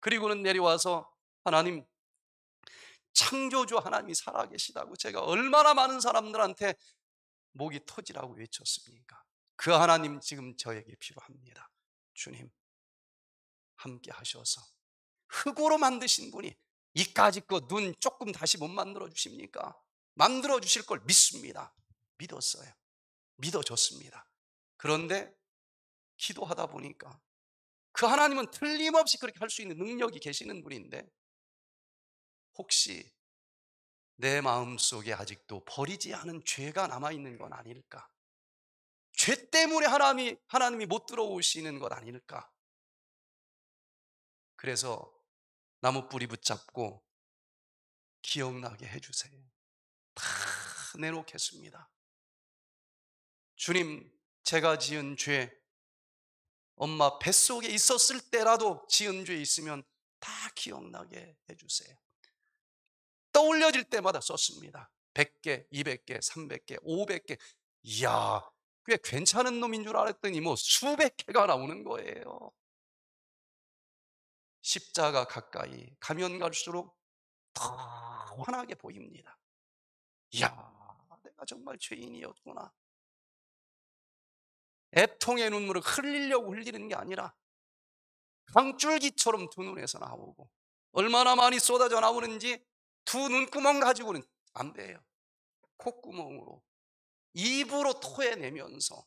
그리고는 내려와서 하나님 창조주 하나님이 살아계시다고 제가 얼마나 많은 사람들한테 목이 터지라고 외쳤습니까? 그 하나님 지금 저에게 필요합니다. 주님, 함께 하셔서 흙으로 만드신 분이 이까지 그 눈 조금 다시 못 만들어 주십니까? 만들어 주실 걸 믿습니다. 믿었어요. 믿어줬습니다. 그런데 기도하다 보니까 그 하나님은 틀림없이 그렇게 할 수 있는 능력이 계시는 분인데 혹시 내 마음 속에 아직도 버리지 않은 죄가 남아 있는 건 아닐까? 죄 때문에 하나님이 하나님이 못 들어오시는 것 아닐까? 그래서 나무 뿌리 붙잡고 기억나게 해주세요. 다 내놓겠습니다. 주님, 제가 지은 죄, 엄마 뱃속에 있었을 때라도 지은 죄 있으면 다 기억나게 해주세요. 떠올려질 때마다 썼습니다. 100개, 200개, 300개, 500개. 이야, 꽤 괜찮은 놈인 줄 알았더니 뭐 수백 개가 나오는 거예요. 십자가 가까이 가면 갈수록 더 환하게 보입니다. 이야, 내가 정말 죄인이었구나. 애통의 눈물을 흘리려고 흘리는 게 아니라 강줄기처럼 두 눈에서 나오고 얼마나 많이 쏟아져 나오는지 두 눈구멍 가지고는 안 돼요. 콧구멍으로 입으로 토해내면서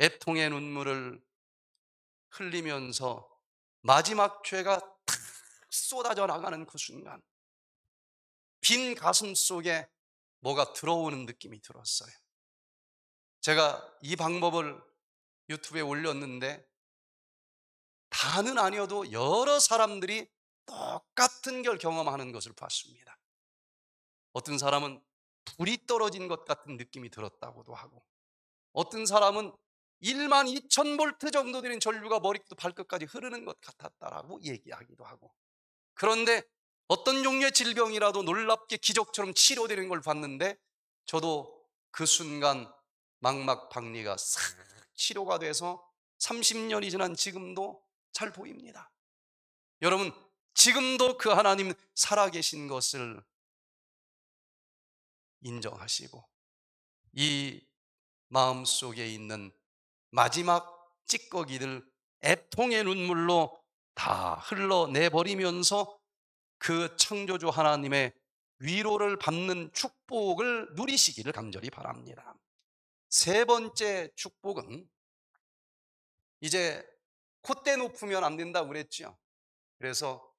애통의 눈물을 흘리면서 마지막 죄가 탁 쏟아져 나가는 그 순간 빈 가슴 속에 뭐가 들어오는 느낌이 들었어요. 제가 이 방법을 유튜브에 올렸는데 다는 아니어도 여러 사람들이 똑같은 걸 경험하는 것을 봤습니다. 어떤 사람은 불이 떨어진 것 같은 느낌이 들었다고도 하고 어떤 사람은 1만 2천 볼트 정도 되는 전류가 머리부터 발끝까지 흐르는 것 같았다라고 얘기하기도 하고 그런데 어떤 종류의 질병이라도 놀랍게 기적처럼 치료되는 걸 봤는데 저도 그 순간 막막 박리가 싹 음. 치료가 돼서 30년이 지난 지금도 잘 보입니다. 여러분, 지금도 그 하나님 살아계신 것을 인정하시고 이 마음 속에 있는 마지막 찌꺼기들 애통의 눈물로 다 흘러내버리면서 그 창조주 하나님의 위로를 받는 축복을 누리시기를 간절히 바랍니다. 세 번째 축복은 이제 콧대 높으면 안 된다 그랬죠. 그래서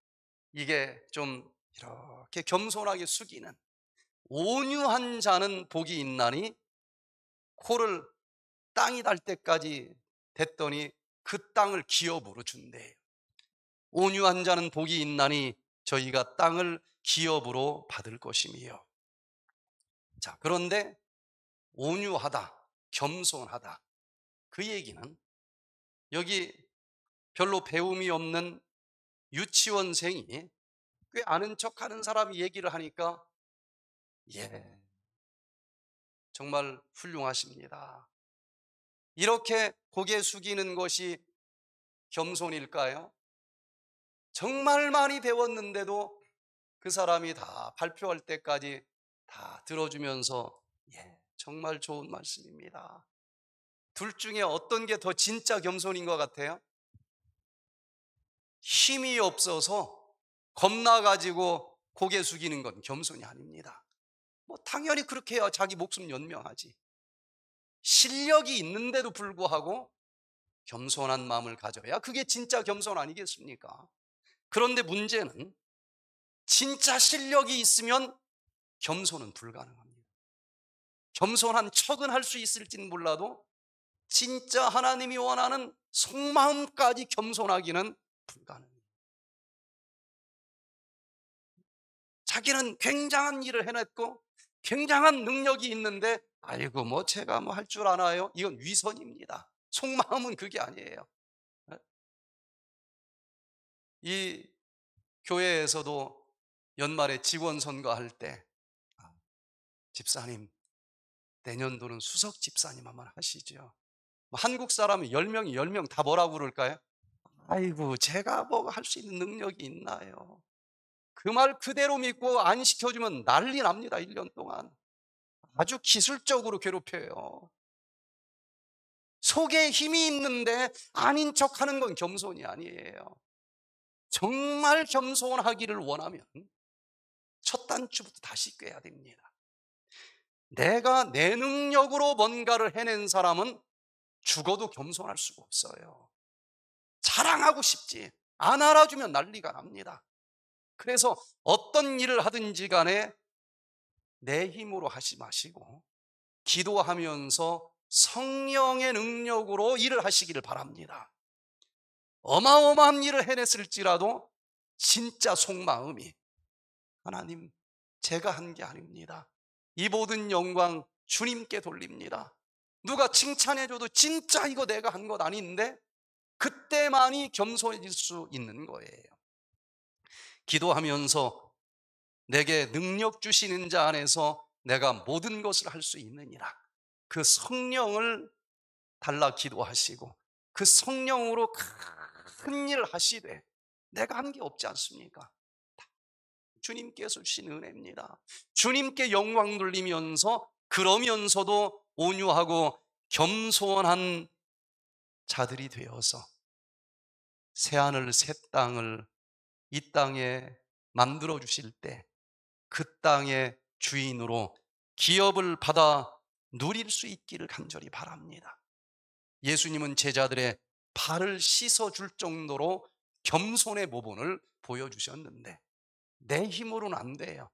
이게 좀 이렇게 겸손하게 숙이는 온유한 자는 복이 있나니 코를 땅이 달 때까지 됐더니 그 땅을 기업으로 준대요. 온유한 자는 복이 있나니 저희가 땅을 기업으로 받을 것임이요. 자, 그런데 온유하다. 겸손하다. 그 얘기는 여기 별로 배움이 없는 유치원생이 꽤 아는 척 하는 사람이 얘기를 하니까, 예, 정말 훌륭하십니다. 이렇게 고개 숙이는 것이 겸손일까요? 정말 많이 배웠는데도 그 사람이 다 발표할 때까지 다 들어주면서, 예, 정말 좋은 말씀입니다. 둘 중에 어떤 게 더 진짜 겸손인 것 같아요? 힘이 없어서 겁나가지고 고개 숙이는 건 겸손이 아닙니다. 뭐 당연히 그렇게 해야 자기 목숨 연명하지. 실력이 있는데도 불구하고 겸손한 마음을 가져야 그게 진짜 겸손 아니겠습니까? 그런데 문제는 진짜 실력이 있으면 겸손은 불가능합니다. 겸손한 척은 할 수 있을진 몰라도 진짜 하나님이 원하는 속마음까지 겸손하기는 불가능해요. 자기는 굉장한 일을 해냈고 굉장한 능력이 있는데 아이고 뭐 제가 뭐 할 줄 아나요? 이건 위선입니다. 속마음은 그게 아니에요. 네? 이 교회에서도 연말에 직원 선거할 때 아, 집사님 내년도는 수석 집사님 한 번 하시죠. 뭐 한국 사람은 10명이 10명 다 뭐라고 그럴까요? 아이고, 제가 뭐 할 수 있는 능력이 있나요? 그 말 그대로 믿고 안 시켜주면 난리 납니다, 1년 동안. 아주 기술적으로 괴롭혀요. 속에 힘이 있는데 아닌 척 하는 건 겸손이 아니에요. 정말 겸손하기를 원하면 첫 단추부터 다시 꿰야 됩니다. 내가 내 능력으로 뭔가를 해낸 사람은 죽어도 겸손할 수가 없어요. 자랑하고 싶지. 안 알아주면 난리가 납니다. 그래서 어떤 일을 하든지 간에 내 힘으로 하지 마시고 기도하면서 성령의 능력으로 일을 하시기를 바랍니다. 어마어마한 일을 해냈을지라도 진짜 속마음이 하나님 제가 한 게 아닙니다. 이 모든 영광 주님께 돌립니다. 누가 칭찬해줘도 진짜 이거 내가 한 것 아닌데 그때만이 겸손해질 수 있는 거예요. 기도하면서 내게 능력 주시는 자 안에서 내가 모든 것을 할 수 있느니라. 그 성령을 달라 기도하시고 그 성령으로 큰 일 하시되 내가 한 게 없지 않습니까? 주님께서 주신 은혜입니다. 주님께 영광 돌리면서 그러면서도 온유하고 겸손한 자들이 되어서 새하늘 새 땅을 이 땅에 만들어 주실 때 그 땅의 주인으로 기업을 받아 누릴 수 있기를 간절히 바랍니다. 예수님은 제자들의 발을 씻어 줄 정도로 겸손의 모본을 보여주셨는데 내 힘으로는 안 돼요.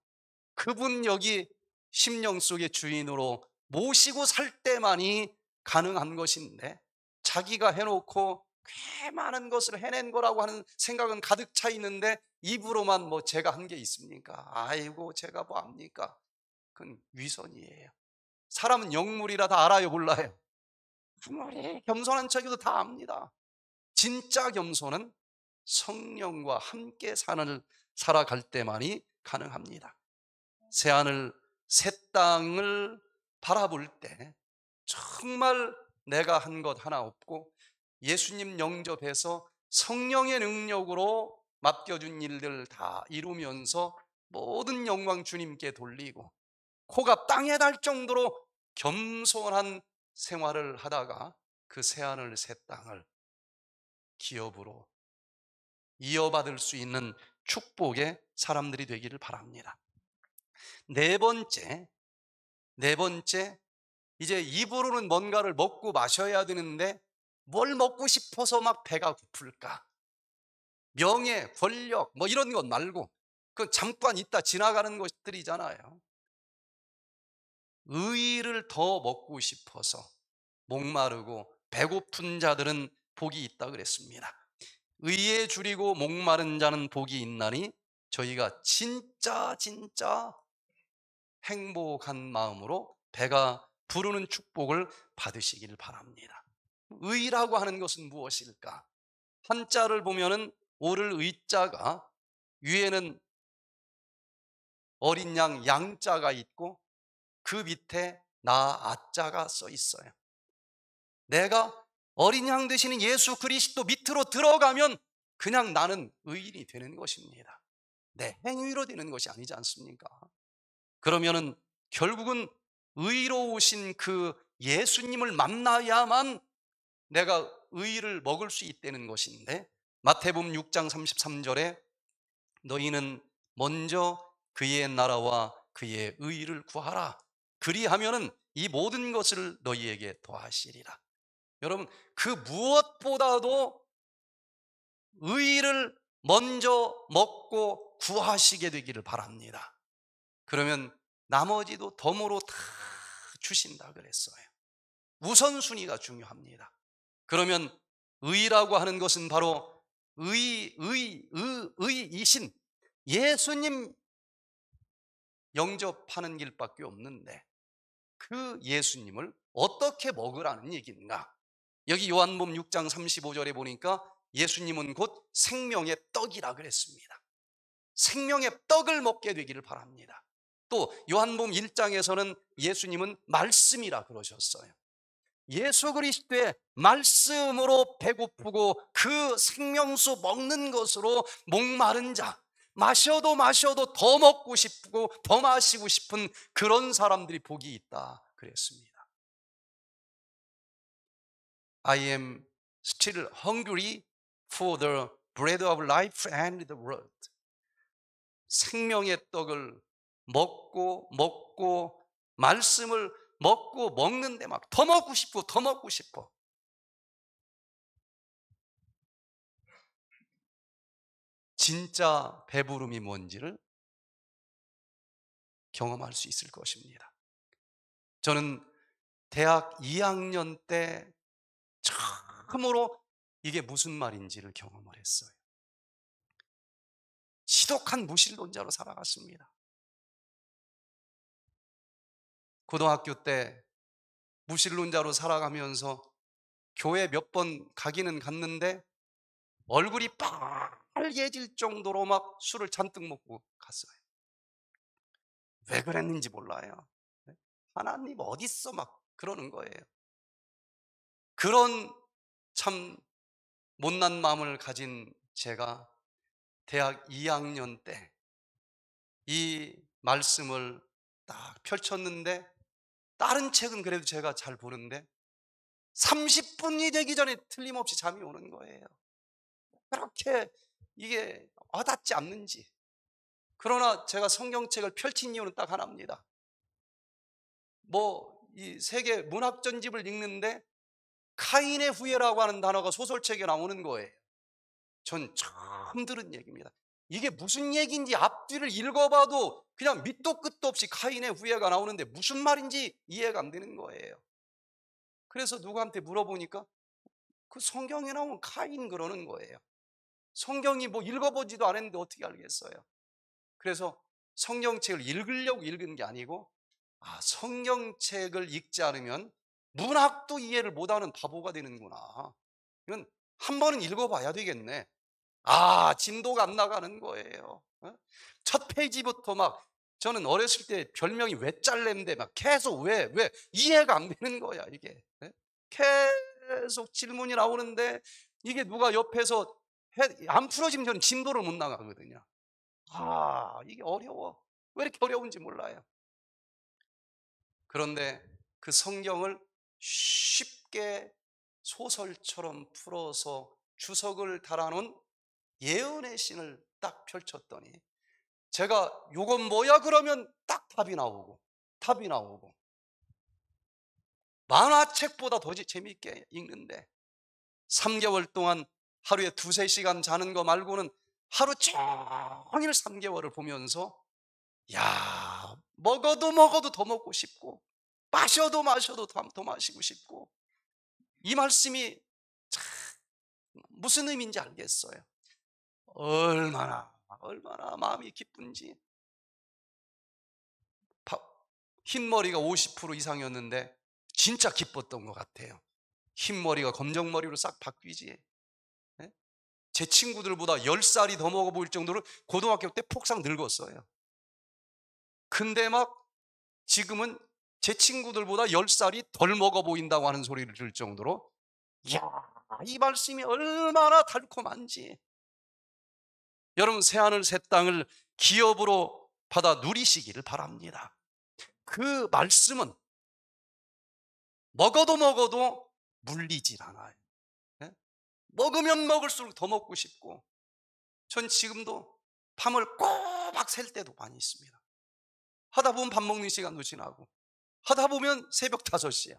그분 여기 심령 속의 주인으로 모시고 살 때만이 가능한 것인데 자기가 해놓고 꽤 많은 것을 해낸 거라고 하는 생각은 가득 차 있는데 입으로만 뭐 제가 한 게 있습니까? 아이고 제가 뭐 합니까? 그건 위선이에요. 사람은 영물이라 다 알아요 몰라요? 아무리 겸손한 척해도 다 압니다. 진짜 겸손은 성령과 함께 사는 살아갈 때만이 가능합니다. 새하늘, 새 땅을 바라볼 때 정말 내가 한 것 하나 없고 예수님 영접해서 성령의 능력으로 맡겨준 일들 다 이루면서 모든 영광 주님께 돌리고 코가 땅에 달 정도로 겸손한 생활을 하다가 그 새하늘 새 땅을 기업으로 이어받을 수 있는 축복의 사람들이 되기를 바랍니다. 네 번째, 네 번째, 이제 입으로는 뭔가를 먹고 마셔야 되는데 뭘 먹고 싶어서 막 배가 고플까? 명예, 권력, 뭐 이런 것 말고 그 잠깐 있다 지나가는 것들이잖아요. 의의를 더 먹고 싶어서 목마르고 배고픈 자들은 복이 있다 그랬습니다. 의에 줄이고 목마른 자는 복이 있나니 저희가 진짜 진짜 행복한 마음으로 배가 부르는 축복을 받으시길 바랍니다. 의라고 하는 것은 무엇일까? 한자를 보면은 오를 의자가 위에는 어린 양 양자가 있고 그 밑에 나 아자가 써 있어요. 내가 어린 양 되시는 예수 그리스도 밑으로 들어가면 그냥 나는 의인이 되는 것입니다. 내 행위로 되는 것이 아니지 않습니까? 그러면은 결국은 의로우신 그 예수님을 만나야만 내가 의를 먹을 수 있다는 것인데 마태복음 6장 33절에 너희는 먼저 그의 나라와 그의 의를 구하라 그리하면이 모든 것을 너희에게 더하시리라 여러분 그 무엇보다도 의를 먼저 먹고 구하시게 되기를 바랍니다. 그러면 나머지도 덤으로 다 주신다 그랬어요. 우선순위가 중요합니다. 그러면 의라고 하는 것은 바로 의, 의, 의, 의이신 예수님 영접하는 길밖에 없는데 그 예수님을 어떻게 먹으라는 얘기인가? 여기 요한복음 6장 35절에 보니까 예수님은 곧 생명의 떡이라 그랬습니다. 생명의 떡을 먹게 되기를 바랍니다. 또 요한복음 1장에서는 예수님은 말씀이라 그러셨어요. 예수 그리스도의 말씀으로 배고프고 그 생명수 먹는 것으로 목마른 자, 마셔도 마셔도 더 먹고 싶고 더 마시고 싶은 그런 사람들이 복이 있다 그랬습니다. I am still hungry for the bread of life and the word. 생명의 떡을 먹고 먹고 말씀을 먹고 먹는데 막 더 먹고 싶고 더 먹고 싶어. 진짜 배부름이 뭔지를 경험할 수 있을 것입니다. 저는 대학 2학년 때 아. 참으로 이게 무슨 말인지를 경험을 했어요. 지독한 무신론자로 살아갔습니다. 고등학교 때 무신론자로 살아가면서 교회 몇 번 가기는 갔는데 얼굴이 빨개질 정도로 막 술을 잔뜩 먹고 갔어요. 왜 그랬는지 몰라요. 네? 하나님 어딨어? 막 그러는 거예요. 그런 참 못난 마음을 가진 제가 대학 2학년 때 이 말씀을 딱 펼쳤는데 다른 책은 그래도 제가 잘 보는데 30분이 되기 전에 틀림없이 잠이 오는 거예요. 그렇게 이게 와닿지 않는지. 그러나 제가 성경책을 펼친 이유는 딱 하나입니다. 뭐, 이 세계 문학전집을 읽는데 카인의 후예라고 하는 단어가 소설책에 나오는 거예요. 전 처음 들은 얘기입니다. 이게 무슨 얘기인지 앞뒤를 읽어봐도 그냥 밑도 끝도 없이 카인의 후예가 나오는데 무슨 말인지 이해가 안 되는 거예요. 그래서 누구한테 물어보니까 그 성경에 나온 카인 그러는 거예요. 성경이 뭐 읽어보지도 않았는데 어떻게 알겠어요? 그래서 성경책을 읽으려고 읽은 게 아니고 아, 성경책을 읽지 않으면 문학도 이해를 못하는 바보가 되는구나. 이건 한 번은 읽어봐야 되겠네. 아, 진도가 안 나가는 거예요. 어? 첫 페이지부터 막 저는 어렸을 때 별명이 왜짤냄데 막 계속 왜, 왜 이해가 안 되는 거야, 이게. 예? 계속 질문이 나오는데 이게 누가 옆에서 안 풀어지면 저는 진도를 못 나가거든요. 아, 이게 어려워. 왜 이렇게 어려운지 몰라요. 그런데 그 성경을 쉽게 소설처럼 풀어서 주석을 달아놓은 예언의 신을 딱 펼쳤더니 제가 요건 뭐야 그러면 딱 답이 나오고 답이 나오고 만화책보다 더 재미있게 읽는데 3개월 동안 하루에 두세 시간 자는 거 말고는 하루 종일 3개월을 보면서 야 먹어도 먹어도 더 먹고 싶고 마셔도 마셔도 더 마시고 싶고 이 말씀이 참 무슨 의미인지 알겠어요. 얼마나 얼마나 마음이 기쁜지 흰머리가 50% 이상이었는데 진짜 기뻤던 것 같아요. 흰머리가 검정머리로 싹 바뀌지. 예? 제 친구들보다 10살이 더 먹어 보일 정도로 고등학교 때 폭삭 늙었어요. 근데 막 지금은 제 친구들보다 10살이 덜 먹어 보인다고 하는 소리를 들을 정도로 이야, 이 말씀이 얼마나 달콤한지. 여러분 새하늘 새 땅을 기업으로 받아 누리시기를 바랍니다. 그 말씀은 먹어도 먹어도 물리질 않아요. 네? 먹으면 먹을수록 더 먹고 싶고 전 지금도 밤을 꼬박 셀 때도 많이 있습니다. 하다 보면 밥 먹는 시간도 지나고 하다 보면 새벽 5시야.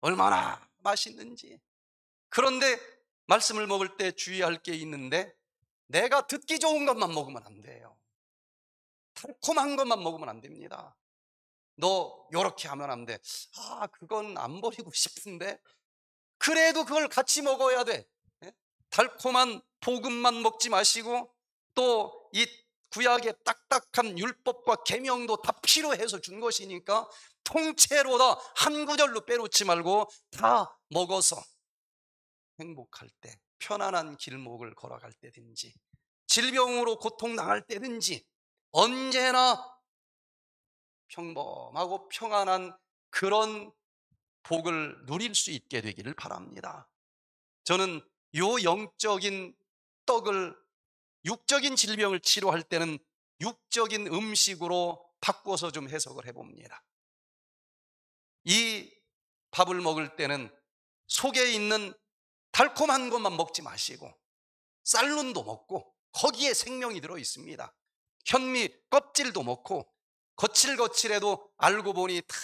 얼마나 맛있는지. 그런데 말씀을 먹을 때 주의할 게 있는데 내가 듣기 좋은 것만 먹으면 안 돼요. 달콤한 것만 먹으면 안 됩니다. 너 요렇게 하면 안 돼. 아, 그건 안 버리고 싶은데. 그래도 그걸 같이 먹어야 돼. 예? 달콤한 복음만 먹지 마시고 또이 구약의 딱딱한 율법과 계명도 다 필요해서 준 것이니까 통째로 다한 구절로 빼놓지 말고 다 먹어서 행복할 때 편안한 길목을 걸어갈 때든지 질병으로 고통당할 때든지 언제나 평범하고 평안한 그런 복을 누릴 수 있게 되기를 바랍니다. 저는 요 영적인 떡을 육적인 질병을 치료할 때는 육적인 음식으로 바꿔서 좀 해석을 해봅니다. 이 밥을 먹을 때는 속에 있는 달콤한 것만 먹지 마시고 쌀눈도 먹고 거기에 생명이 들어 있습니다. 현미 껍질도 먹고 거칠거칠해도 알고 보니 다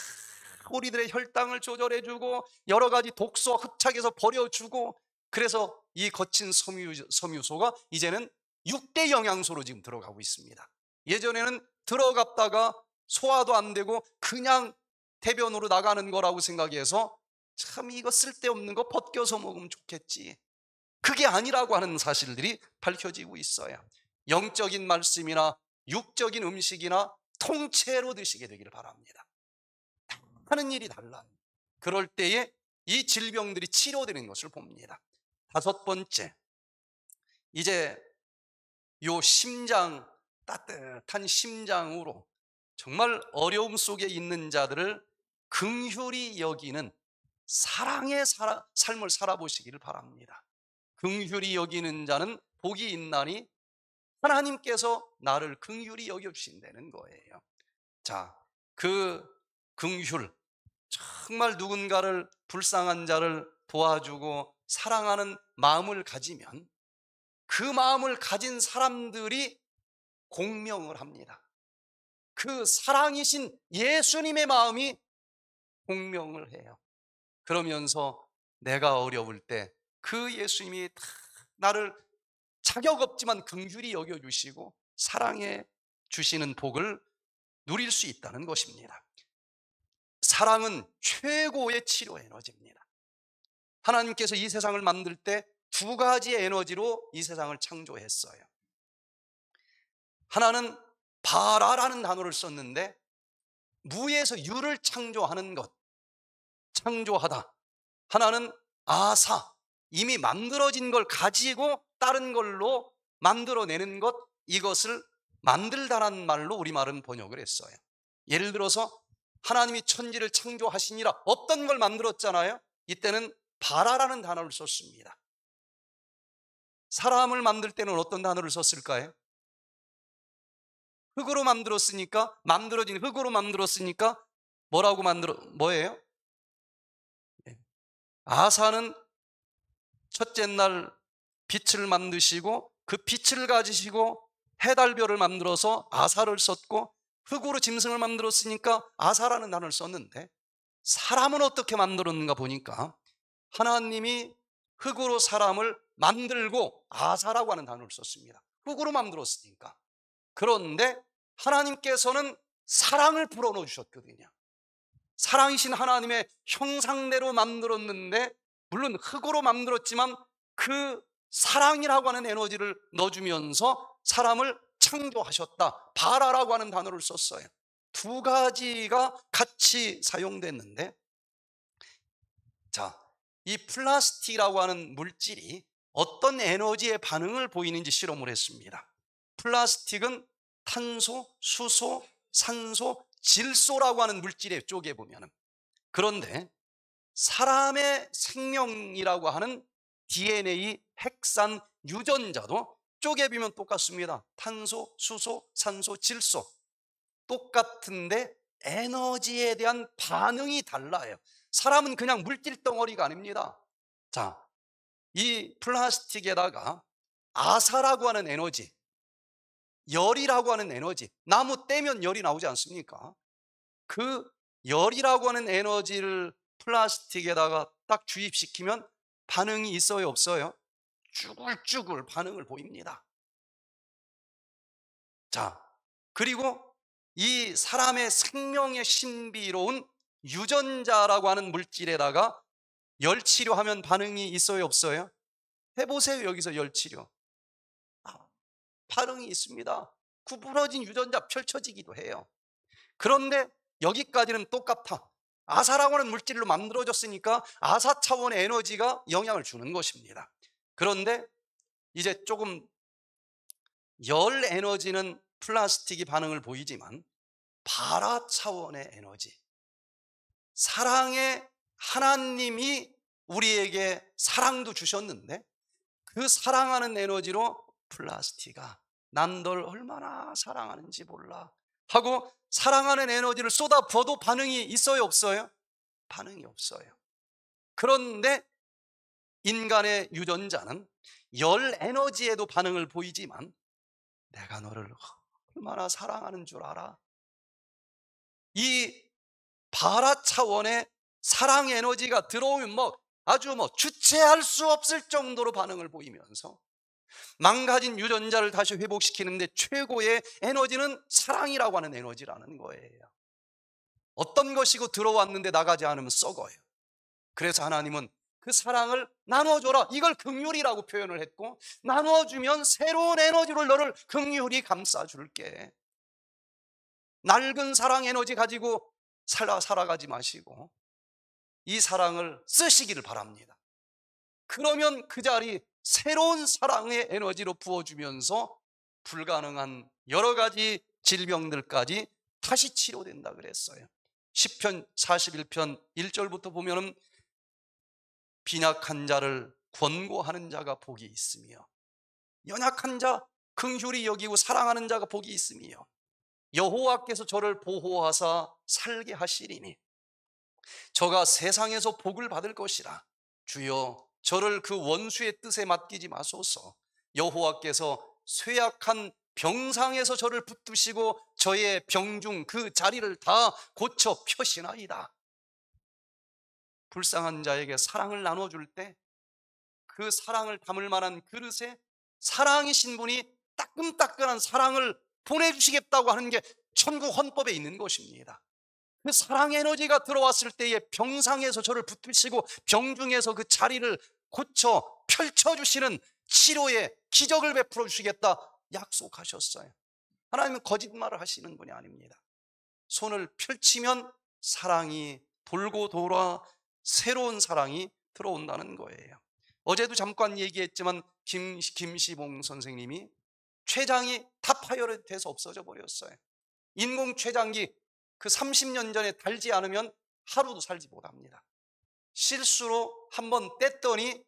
우리들의 혈당을 조절해주고 여러 가지 독소 와 흡착해서 버려주고 그래서 이 거친 섬유, 섬유소가 이제는 6대 영양소로 지금 들어가고 있습니다. 예전에는 들어갔다가 소화도 안 되고 그냥 대변으로 나가는 거라고 생각해서 참 이거 쓸데없는 거 벗겨서 먹으면 좋겠지. 그게 아니라고 하는 사실들이 밝혀지고 있어요. 영적인 말씀이나 육적인 음식이나 통째로 드시게 되기를 바랍니다. 하는 일이 달라요. 그럴 때에 이 질병들이 치료되는 것을 봅니다. 다섯 번째, 이제 요 심장 따뜻한 심장으로 정말 어려움 속에 있는 자들을 긍휼히 여기는 사랑의 살아, 삶을 살아보시기를 바랍니다. 긍휼히 여기는 자는 복이 있나니 하나님께서 나를 긍휼히 여겨주신다는 거예요. 자, 그 긍휼 정말 누군가를 불쌍한 자를 도와주고 사랑하는 마음을 가지면 그 마음을 가진 사람들이 공명을 합니다. 그 사랑이신 예수님의 마음이 공명을 해요. 그러면서 내가 어려울 때 그 예수님이 나를 자격 없지만 긍휼히 여겨 주시고 사랑해 주시는 복을 누릴 수 있다는 것입니다. 사랑은 최고의 치료 에너지입니다. 하나님께서 이 세상을 만들 때 두가지 에너지로 이 세상을 창조했어요. 하나는 바라라는 단어를 썼는데 무에서 유를 창조하는 것, 창조하다. 하나는 아사, 이미 만들어진 걸 가지고 다른 걸로 만들어내는 것, 이것을 만들다란 말로 우리말은 번역을 했어요. 예를 들어서 하나님이 천지를 창조하시니라 없던 걸 만들었잖아요. 이때는 바라라는 단어를 썼습니다. 사람을 만들 때는 어떤 단어를 썼을까요? 흙으로 만들었으니까 만들어진 흙으로 만들었으니까 뭐라고 만들어 뭐예요? 네. 아사는 첫째 날 빛을 만드시고 그 빛을 가지시고 해달별을 만들어서 아사를 썼고 흙으로 짐승을 만들었으니까 아사라는 단어를 썼는데 사람은 어떻게 만들었는가 보니까 하나님이 흙으로 사람을 만들고 아사라고 하는 단어를 썼습니다. 흙으로 만들었으니까. 그런데 하나님께서는 사랑을 불어넣어 주셨거든요. 사랑이신 하나님의 형상대로 만들었는데 물론 흙으로 만들었지만 그 사랑이라고 하는 에너지를 넣어주면서 사람을 창조하셨다. 바라라고 하는 단어를 썼어요. 두 가지가 같이 사용됐는데 자, 이 플라스틱이라고 하는 물질이 어떤 에너지의 반응을 보이는지 실험을 했습니다. 플라스틱은 탄소, 수소, 산소, 질소라고 하는 물질의 쪽에 보면은 그런데 사람의 생명이라고 하는 DNA 핵산 유전자도 쪼개비면 똑같습니다. 탄소, 수소, 산소, 질소 똑같은데 에너지에 대한 반응이 달라요. 사람은 그냥 물질 덩어리가 아닙니다. 자, 이 플라스틱에다가 아사라고 하는 에너지, 열이라고 하는 에너지, 나무 떼면 열이 나오지 않습니까? 그 열이라고 하는 에너지를 플라스틱에다가 딱 주입시키면 반응이 있어요, 없어요? 쭈글쭈글 반응을 보입니다. 자, 그리고 이 사람의 생명의 신비로운 유전자라고 하는 물질에다가 열 치료하면 반응이 있어요, 없어요? 해보세요, 여기서 열 치료. 아, 반응이 있습니다. 구부러진 유전자 펼쳐지기도 해요. 그런데 여기까지는 똑같아. 아사라고 하는 물질로 만들어졌으니까 아사 차원의 에너지가 영향을 주는 것입니다. 그런데 이제 조금 열 에너지는 플라스틱이 반응을 보이지만 바라 차원의 에너지, 사랑의 하나님이 우리에게 사랑도 주셨는데 그 사랑하는 에너지로 플라스티가 난널 얼마나 사랑하는지 몰라 하고 사랑하는 에너지를 쏟아부어도 반응이 있어요 없어요? 반응이 없어요 그런데 인간의 유전자는 열 에너지에도 반응을 보이지만 내가 너를 얼마나 사랑하는 줄 알아 이 바라 차원의 사랑 에너지가 들어오면 뭐 아주 뭐 주체할 수 없을 정도로 반응을 보이면서 망가진 유전자를 다시 회복시키는데 최고의 에너지는 사랑이라고 하는 에너지라는 거예요. 어떤 것이고 들어왔는데 나가지 않으면 썩어요. 그래서 하나님은 그 사랑을 나눠줘라. 이걸 극률이라고 표현을 했고, 나눠주면 새로운 에너지를 너를 극률이 감싸줄게. 낡은 사랑 에너지 가지고 살아, 살아가지 마시고, 이 사랑을 쓰시기를 바랍니다. 그러면 그 자리 새로운 사랑의 에너지로 부어주면서 불가능한 여러 가지 질병들까지 다시 치료된다 그랬어요. 10편 41편 1절부터 보면은 빈약한 자를 권고하는 자가 복이 있으며 연약한 자긍휼이 여기고 사랑하는 자가 복이 있으며 여호와께서 저를 보호하사 살게 하시리니 저가 세상에서 복을 받을 것이라. 주여 저를 그 원수의 뜻에 맡기지 마소서. 여호와께서 쇠약한 병상에서 저를 붙드시고 저의 병중 그 자리를 다 고쳐 펴시나이다. 불쌍한 자에게 사랑을 나눠줄 때 그 사랑을 담을 만한 그릇에 사랑이신 분이 따끔따끈한 사랑을 보내주시겠다고 하는 게 천국 헌법에 있는 것입니다. 그 사랑 에너지가 들어왔을 때에 병상에서 저를 붙드시고 병중에서 그 자리를 고쳐 펼쳐주시는 치료의 기적을 베풀어 주시겠다 약속하셨어요. 하나님은 거짓말을 하시는 분이 아닙니다. 손을 펼치면 사랑이 돌고 돌아 새로운 사랑이 들어온다는 거예요. 어제도 잠깐 얘기했지만 김, 김시봉 선생님이 췌장이 다 파열돼서 없어져 버렸어요. 인공 췌장기 그 30년 전에 달지 않으면 하루도 살지 못합니다. 실수로 한번 뗐더니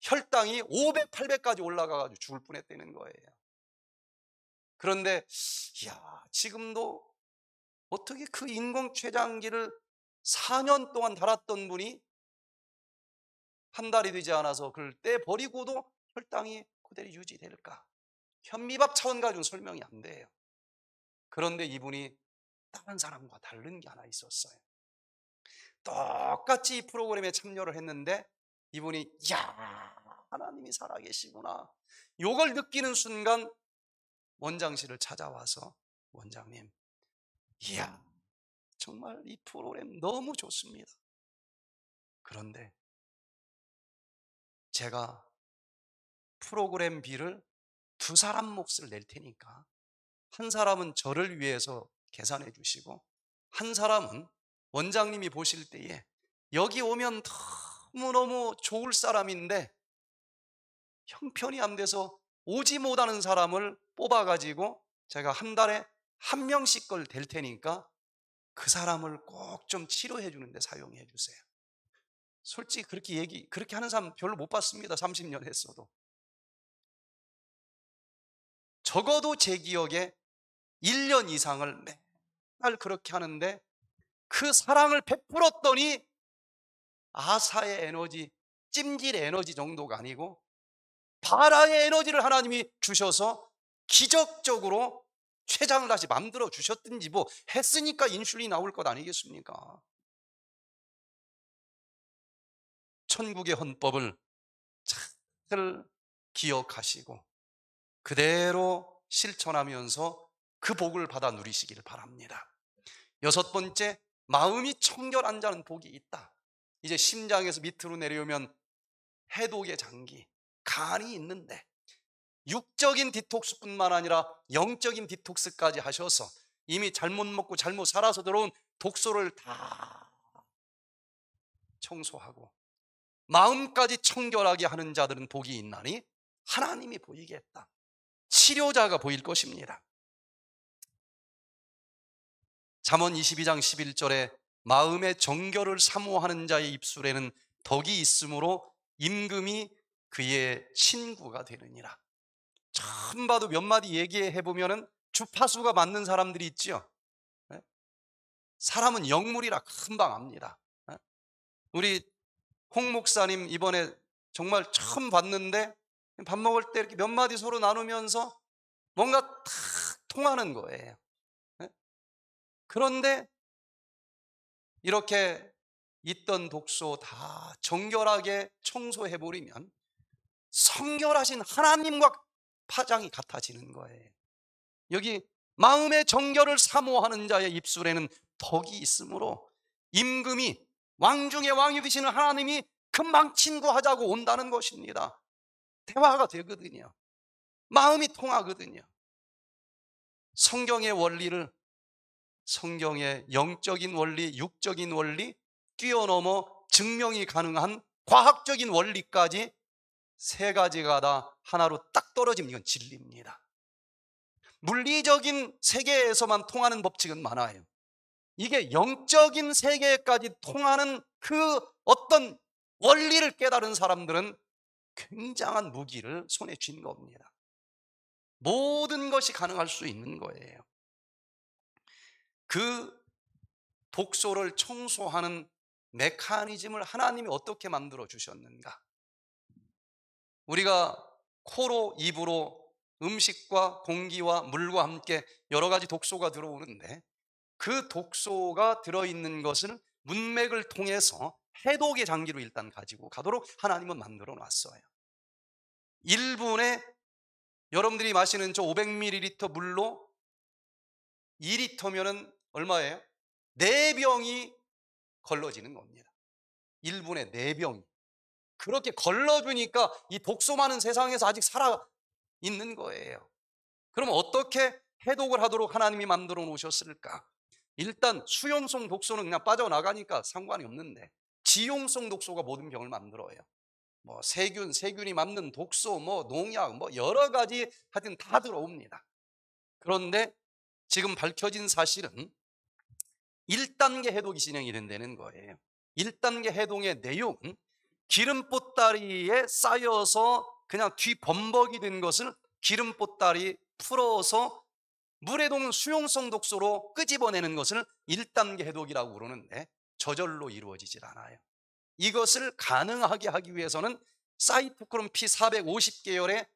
혈당이 500, 800까지 올라가가지고 죽을 뻔했다는 거예요. 그런데 야 지금도 어떻게 그 인공췌장기를 4년 동안 달았던 분이 한 달이 되지 않아서 그걸 떼버리고도 혈당이 그대로 유지될까? 현미밥 차원 가지고 설명이 안 돼요. 그런데 이분이 다른 사람과 다른 게 하나 있었어요. 똑같이 프로그램에 참여를 했는데 이분이 야 하나님이 살아계시구나. 요걸 느끼는 순간 원장실을 찾아와서 원장님, 이야 정말 이 프로그램 너무 좋습니다. 그런데 제가 프로그램비를 두 사람 몫을 낼 테니까 한 사람은 저를 위해서 계산해 주시고 한 사람은 원장님이 보실 때에 여기 오면 너무너무 좋을 사람인데 형편이 안 돼서 오지 못하는 사람을 뽑아가지고 제가 한 달에 한 명씩 걸될 테니까 그 사람을 꼭 좀 치료해 주는데 사용해 주세요. 솔직히 그렇게 얘기, 그렇게 하는 사람 별로 못 봤습니다. 30년 했어도. 적어도 제 기억에 1년 이상을 맨날 그렇게 하는데 그 사랑을 베풀었더니 아사의 에너지, 찜질 에너지 정도가 아니고 바라의 에너지를 하나님이 주셔서 기적적으로 췌장을 다시 만들어 주셨든지 뭐 했으니까 인슐린이 나올 것 아니겠습니까? 천국의 헌법을 잘 기억하시고 그대로 실천하면서 그 복을 받아 누리시기를 바랍니다. 여섯 번째, 마음이 청결한 자는 복이 있다. 이제 심장에서 밑으로 내려오면 해독의 장기, 간이 있는데 육적인 디톡스뿐만 아니라 영적인 디톡스까지 하셔서 이미 잘못 먹고 잘못 살아서 들어온 독소를 다 청소하고 마음까지 청결하게 하는 자들은 복이 있나니 하나님이 보이겠다. 치료자가 보일 것입니다. 잠언 22장 11절에 마음의 정결을 사모하는 자의 입술에는 덕이 있으므로 임금이 그의 친구가 되느니라. 처음 봐도 몇 마디 얘기해 보면은 주파수가 맞는 사람들이 있지요. 예? 사람은 영물이라 금방 압니다. 예? 우리 홍 목사님 이번에 정말 처음 봤는데 밥 먹을 때 이렇게 몇 마디 서로 나누면서 뭔가 탁 통하는 거예요. 그런데 이렇게 있던 독소 다 정결하게 청소해버리면 성결하신 하나님과 파장이 같아지는 거예요. 여기 마음의 정결을 사모하는 자의 입술에는 덕이 있으므로 임금이 왕중의 왕이 되시는 하나님이 금방 친구하자고 온다는 것입니다. 대화가 되거든요. 마음이 통하거든요. 성경의 원리를 성경의 영적인 원리, 육적인 원리 뛰어넘어 증명이 가능한 과학적인 원리까지 세 가지가 다 하나로 딱 떨어지면 이건 진리입니다. 물리적인 세계에서만 통하는 법칙은 많아요. 이게 영적인 세계까지 통하는 그 어떤 원리를 깨달은 사람들은 굉장한 무기를 손에 쥔 겁니다. 모든 것이 가능할 수 있는 거예요. 그 독소를 청소하는 메커니즘을 하나님이 어떻게 만들어 주셨는가? 우리가 코로 입으로 음식과 공기와 물과 함께 여러 가지 독소가 들어오는데 그 독소가 들어있는 것은 문맥을 통해서 해독의 장기로 일단 가지고 가도록 하나님은 만들어 놨어요. 1분에 여러분들이 마시는 저 500ml 물로 2리터면은 얼마예요? 4 병이 걸러지는 겁니다. 1분에 4 병이. 그렇게 걸러주니까 이 독소 많은 세상에서 아직 살아 있는 거예요. 그럼 어떻게 해독을 하도록 하나님이 만들어 놓으셨을까? 일단 수용성 독소는 그냥 빠져나가니까 상관이 없는데 지용성 독소가 모든 병을 만들어요. 뭐 세균, 세균이 맞는 독소, 뭐 농약, 뭐 여러 가지 하여튼 다 들어옵니다. 그런데 지금 밝혀진 사실은 1단계 해독이 진행이 된다는 거예요. 1단계 해동의 내용은 기름보따리에 쌓여서 그냥 뒤범벅이 된 것을 기름보따리 풀어서 물해동 수용성 독소로 끄집어내는 것을 1단계 해독이라고 그러는데 저절로 이루어지질 않아요. 이것을 가능하게 하기 위해서는 사이토크롬 P450 계열의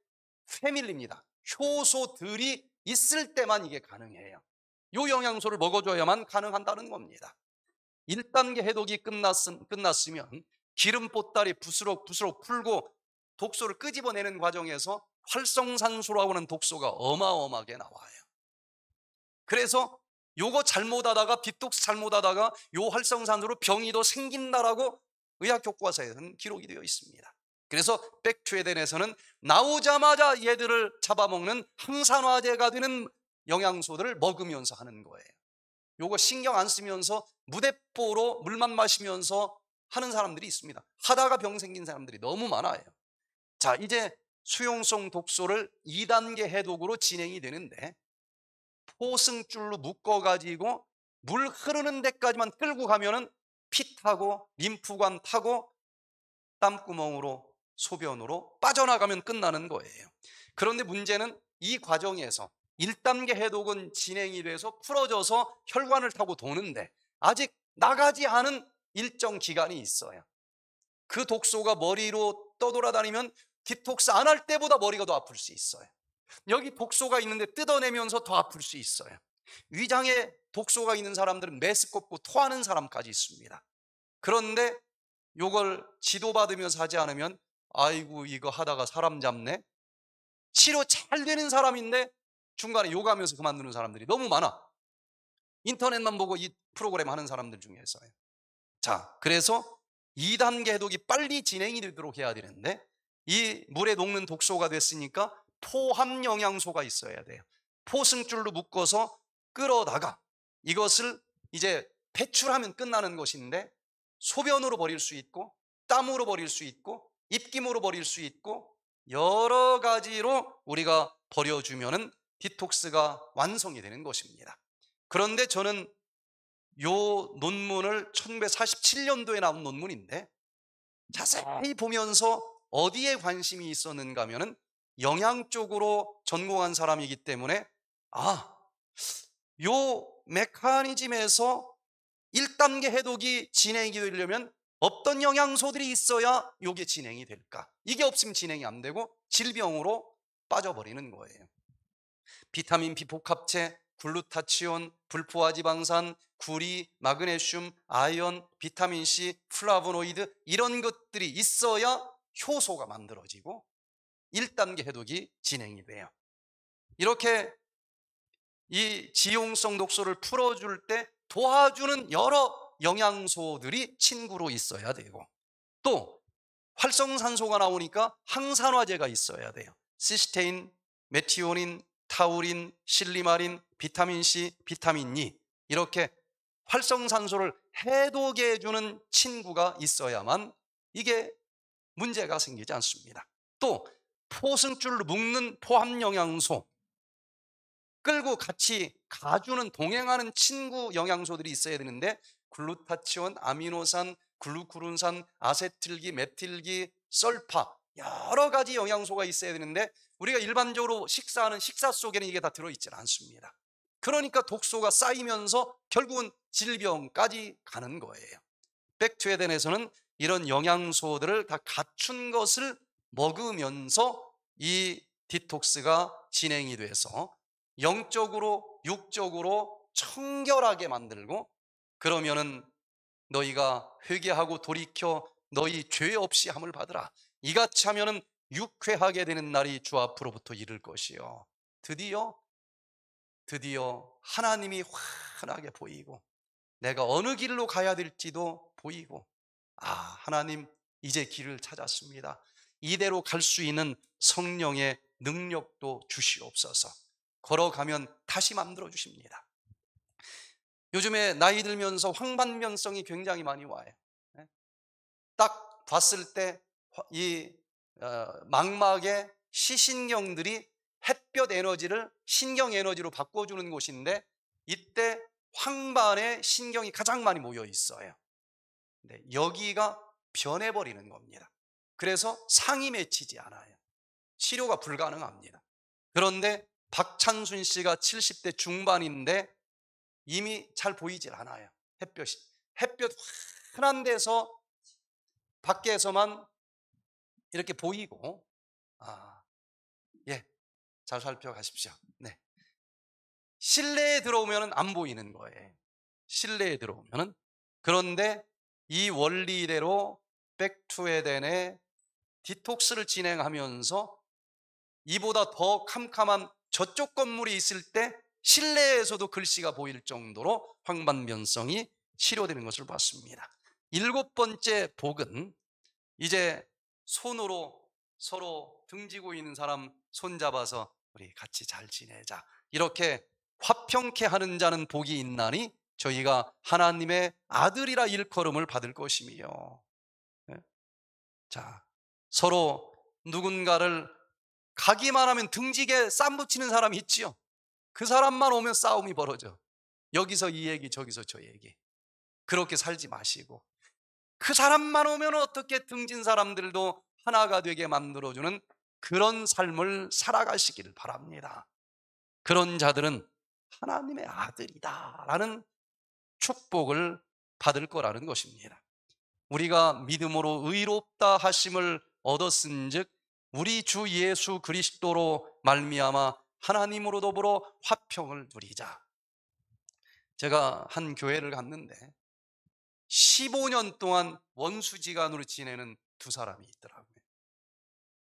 패밀리입니다. 효소들이 있을 때만 이게 가능해요. 요 영양소를 먹어줘야만 가능한다는 겁니다. 1단계 해독이 끝났음, 끝났으면 기름 보따리 부스럭 부스럭 풀고 독소를 끄집어내는 과정에서 활성산소라고 하는 독소가 어마어마하게 나와요. 그래서 요거 잘못하다가 빗독스 잘못하다가 요 활성산소로 병이 더 생긴다라고 의학 교과서에는 기록이 되어 있습니다. 그래서 백투에덴에서는 나오자마자 얘들을 잡아먹는 항산화제가 되는 영양소들을 먹으면서 하는 거예요. 요거 신경 안 쓰면서 무대뽀로 물만 마시면서 하는 사람들이 있습니다. 하다가 병 생긴 사람들이 너무 많아요. 자, 이제 수용성 독소를 2단계 해독으로 진행이 되는데 포승줄로 묶어가지고 물 흐르는 데까지만 끌고 가면은 피 타고 림프관 타고 땀구멍으로 소변으로 빠져나가면 끝나는 거예요. 그런데 문제는 이 과정에서 1단계 해독은 진행이 돼서 풀어져서 혈관을 타고 도는데 아직 나가지 않은 일정 기간이 있어요. 그 독소가 머리로 떠돌아다니면 디톡스 안 할 때보다 머리가 더 아플 수 있어요. 여기 독소가 있는데 뜯어내면서 더 아플 수 있어요. 위장에 독소가 있는 사람들은 메스껍고 토하는 사람까지 있습니다. 그런데 요걸 지도받으면서 하지 않으면 아이고 이거 하다가 사람 잡네. 치료 잘 되는 사람인데 중간에 요가하면서 그만두는 사람들이 너무 많아. 인터넷만 보고 이 프로그램 하는 사람들 중에서. 자, 그래서 2단계 해독이 빨리 진행이 되도록 해야 되는데 이 물에 녹는 독소가 됐으니까 포함 영양소가 있어야 돼요. 포승줄로 묶어서 끌어다가 이것을 이제 배출하면 끝나는 것인데 소변으로 버릴 수 있고 땀으로 버릴 수 있고 입김으로 버릴 수 있고 여러 가지로 우리가 버려주면은 디톡스가 완성이 되는 것입니다. 그런데 저는 이 논문을 1947년도에 나온 논문인데 아. 자세히 보면서 어디에 관심이 있었는가 하면은 영양 쪽으로 전공한 사람이기 때문에 아, 이 메커니즘에서 1단계 해독이 진행이 되려면 어떤 영양소들이 있어야 이게 진행이 될까? 이게 없으면 진행이 안 되고 질병으로 빠져버리는 거예요. 비타민 B 복합체, 글루타치온, 불포화지방산, 구리, 마그네슘, 아연, 비타민 C, 플라보노이드 이런 것들이 있어야 효소가 만들어지고 1단계 해독이 진행이 돼요. 이렇게 이 지용성 독소를 풀어줄 때 도와주는 여러 영양소들이 친구로 있어야 되고 또 활성산소가 나오니까 항산화제가 있어야 돼요. 시스테인, 메티오닌, 타우린, 실리마린, 비타민C, 비타민E 이렇게 활성산소를 해독해주는 친구가 있어야만 이게 문제가 생기지 않습니다. 또 포승줄 묶는 포함영양소 끌고 같이 가주는 동행하는 친구 영양소들이 있어야 되는데 글루타치온, 아미노산, 글루쿠론산, 아세틸기, 메틸기, 썰파 여러 가지 영양소가 있어야 되는데 우리가 일반적으로 식사하는 식사 속에는 이게 다 들어있질 않습니다. 그러니까 독소가 쌓이면서 결국은 질병까지 가는 거예요. 백투에덴에서는 이런 영양소들을 다 갖춘 것을 먹으면서 이 디톡스가 진행이 돼서 영적으로 육적으로 청결하게 만들고 그러면은 너희가 회개하고 돌이켜 너희 죄 없이 함을 받으라. 이같이 하면은 육회하게 되는 날이 주 앞으로부터 이를 것이요. 드디어, 드디어 하나님이 환하게 보이고, 내가 어느 길로 가야 될지도 보이고, 아, 하나님, 이제 길을 찾았습니다. 이대로 갈 수 있는 성령의 능력도 주시옵소서. 걸어가면 다시 만들어 주십니다. 요즘에 나이 들면서 황반면성이 굉장히 많이 와요. 예? 딱 봤을 때이 어, 망막의 시신경들이 햇볕 에너지를 신경 에너지로 바꿔주는 곳인데 이때 황반의 신경이 가장 많이 모여 있어요. 근 여기가 변해버리는 겁니다. 그래서 상이 맺히지 않아요. 치료가 불가능합니다. 그런데 박찬순 씨가 70대 중반인데 이미 잘 보이질 않아요. 햇볕이. 햇볕 환한 데서 밖에서만 이렇게 보이고, 아, 예, 잘 살펴가십시오. 네. 실내에 들어오면 안 보이는 거예요. 실내에 들어오면. 그런데 이 원리대로 백투에덴의 디톡스를 진행하면서 이보다 더 캄캄한 저쪽 건물이 있을 때 실내에서도 글씨가 보일 정도로 황반변성이 치료되는 것을 봤습니다. 일곱 번째 복은 이제 손으로 서로 등지고 있는 사람 손잡아서 우리 같이 잘 지내자. 이렇게 화평케 하는 자는 복이 있나니 저희가 하나님의 아들이라 일컬음을 받을 것이며. 예? 자, 서로 누군가를 가기만 하면 등지게 쌈 붙이는 사람이 있지요. 그 사람만 오면 싸움이 벌어져. 여기서 이 얘기, 저기서 저 얘기. 그렇게 살지 마시고 그 사람만 오면 어떻게 등진 사람들도 하나가 되게 만들어주는 그런 삶을 살아가시길 바랍니다. 그런 자들은 하나님의 아들이다라는 축복을 받을 거라는 것입니다. 우리가 믿음으로 의롭다 하심을 얻었은즉 우리 주 예수 그리스도로 말미암아 하나님으로 더불어 화평을 누리자. 제가 한 교회를 갔는데 15년 동안 원수지간으로 지내는 두 사람이 있더라고요.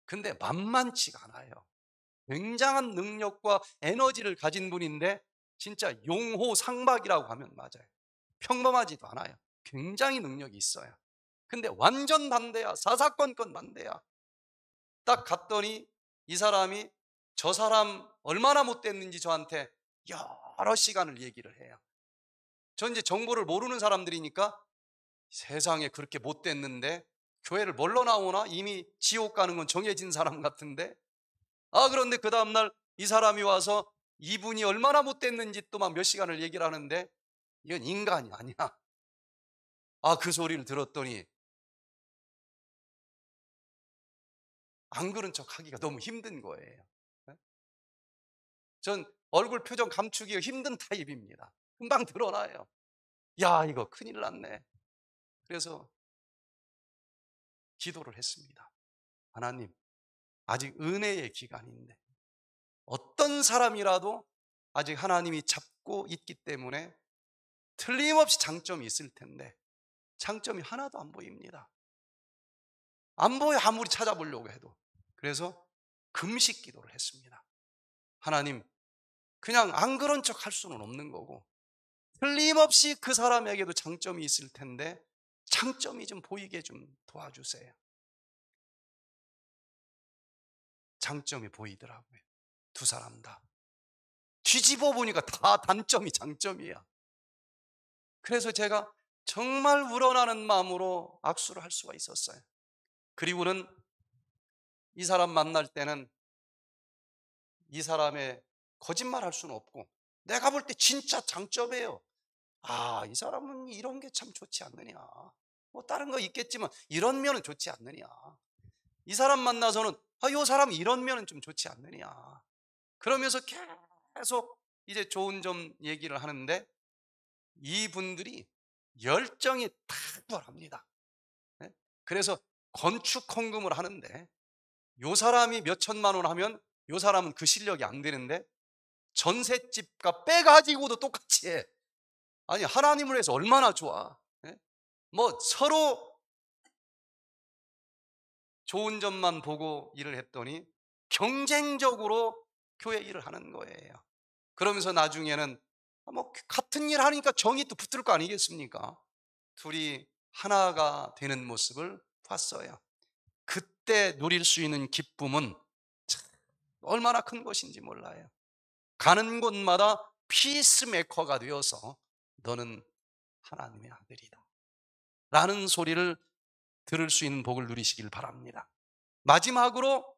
근데 만만치가 않아요. 굉장한 능력과 에너지를 가진 분인데 진짜 용호상박이라고 하면 맞아요. 평범하지도 않아요. 굉장히 능력이 있어요. 근데 완전 반대야. 사사건건 반대야. 딱 갔더니 이 사람이 저 사람 얼마나 못됐는지 저한테 여러 시간을 얘기를 해요. 전 이제 정보를 모르는 사람들이니까 세상에 그렇게 못 됐는데 교회를 뭘로 나오나 이미 지옥 가는 건 정해진 사람 같은데 아 그런데 그 다음날 이 사람이 와서 이분이 얼마나 못 됐는지 또 막 몇 시간을 얘기를 하는데 이건 인간이 아니야 아 그 소리를 들었더니 안 그런 척 하기가 너무 힘든 거예요 예? 전 얼굴 표정 감추기가 힘든 타입입니다 금방 드러나요 야 이거 큰일 났네 그래서 기도를 했습니다. 하나님, 아직 은혜의 기간인데 어떤 사람이라도 아직 하나님이 잡고 있기 때문에 틀림없이 장점이 있을 텐데 장점이 하나도 안 보입니다. 안 보여 아무리 찾아보려고 해도. 그래서 금식 기도를 했습니다. 하나님, 그냥 안 그런 척 할 수는 없는 거고 틀림없이 그 사람에게도 장점이 있을 텐데 장점이 좀 보이게 좀 도와주세요. 장점이 보이더라고요. 두 사람 다. 뒤집어 보니까 다 단점이 장점이야. 그래서 제가 정말 우러나는 마음으로 악수를 할 수가 있었어요. 그리고는 이 사람 만날 때는 이 사람의 거짓말 할 수는 없고 내가 볼 때 진짜 장점이에요. 아, 이 사람은 이런 게 참 좋지 않느냐. 뭐 다른 거 있겠지만 이런 면은 좋지 않느냐. 이 사람 만나서는 아, 요 사람 이런 면은 좀 좋지 않느냐. 그러면서 계속 이제 좋은 점 얘기를 하는데 이분들이 열정이 탁월합니다. 네? 그래서 건축 헌금을 하는데 이 사람이 몇 천만 원 하면 이 사람은 그 실력이 안 되는데 전셋집과 빼가지고도 똑같이 해. 아니 하나님을 해서 얼마나 좋아. 예? 뭐 서로 좋은 점만 보고 일을 했더니 경쟁적으로 교회 일을 하는 거예요. 그러면서 나중에는 아, 뭐 같은 일 하니까 정이 또 붙을 거 아니겠습니까? 둘이 하나가 되는 모습을 봤어요. 그때 누릴 수 있는 기쁨은 얼마나 큰 것인지 몰라요. 가는 곳마다 피스메커가 되어서 너는 하나님의 아들이다. 라는 소리를 들을 수 있는 복을 누리시길 바랍니다. 마지막으로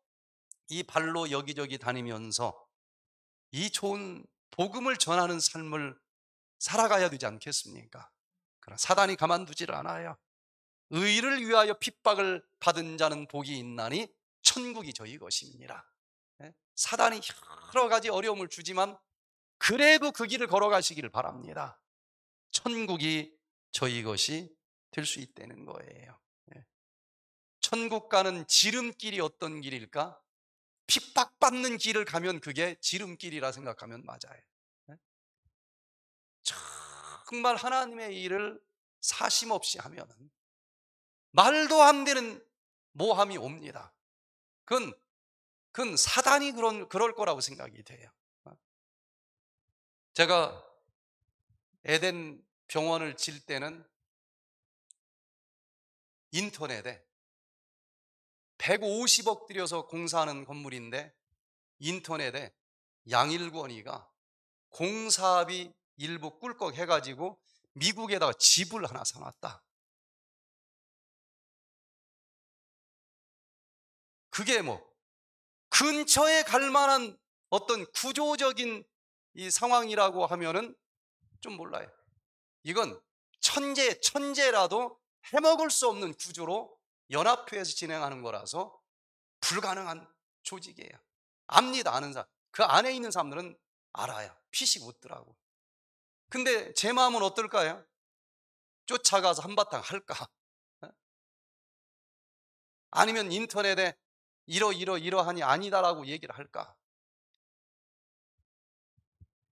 이 발로 여기저기 다니면서 이 좋은 복음을 전하는 삶을 살아가야 되지 않겠습니까? 그러나 사단이 가만두지 않아요. 의를 위하여 핍박을 받은 자는 복이 있나니 천국이 저희 것입니다. 예? 사단이 여러 가지 어려움을 주지만 그래도 그 길을 걸어가시기 바랍니다. 천국이 저희 것이 될 수 있다는 거예요. 예. 천국 가는 지름길이 어떤 길일까? 핍박받는 길을 가면 그게 지름길이라 생각하면 맞아요. 예. 정말 하나님의 일을 사심 없이 하면 말도 안 되는 모함이 옵니다. 그건, 그건 사단이 그런, 그럴 거라고 생각이 돼요. 예. 제가 에덴 병원을 질 때는 인터넷에 150억 들여서 공사하는 건물인데 인터넷에 양일권이가 공사비 일부 꿀꺽 해가지고 미국에다가 집을 하나 사놨다. 그게 뭐 근처에 갈 만한 어떤 구조적인 이 상황이라고 하면은 좀 몰라요. 이건 천재, 천재라도 해먹을 수 없는 구조로 연합회에서 진행하는 거라서 불가능한 조직이에요. 압니다, 아는 사람. 그 안에 있는 사람들은 알아요. 피식 웃더라고. 근데 제 마음은 어떨까요? 쫓아가서 한바탕 할까? 어? 아니면 인터넷에 이러이러 이러하니 아니다라고 얘기를 할까?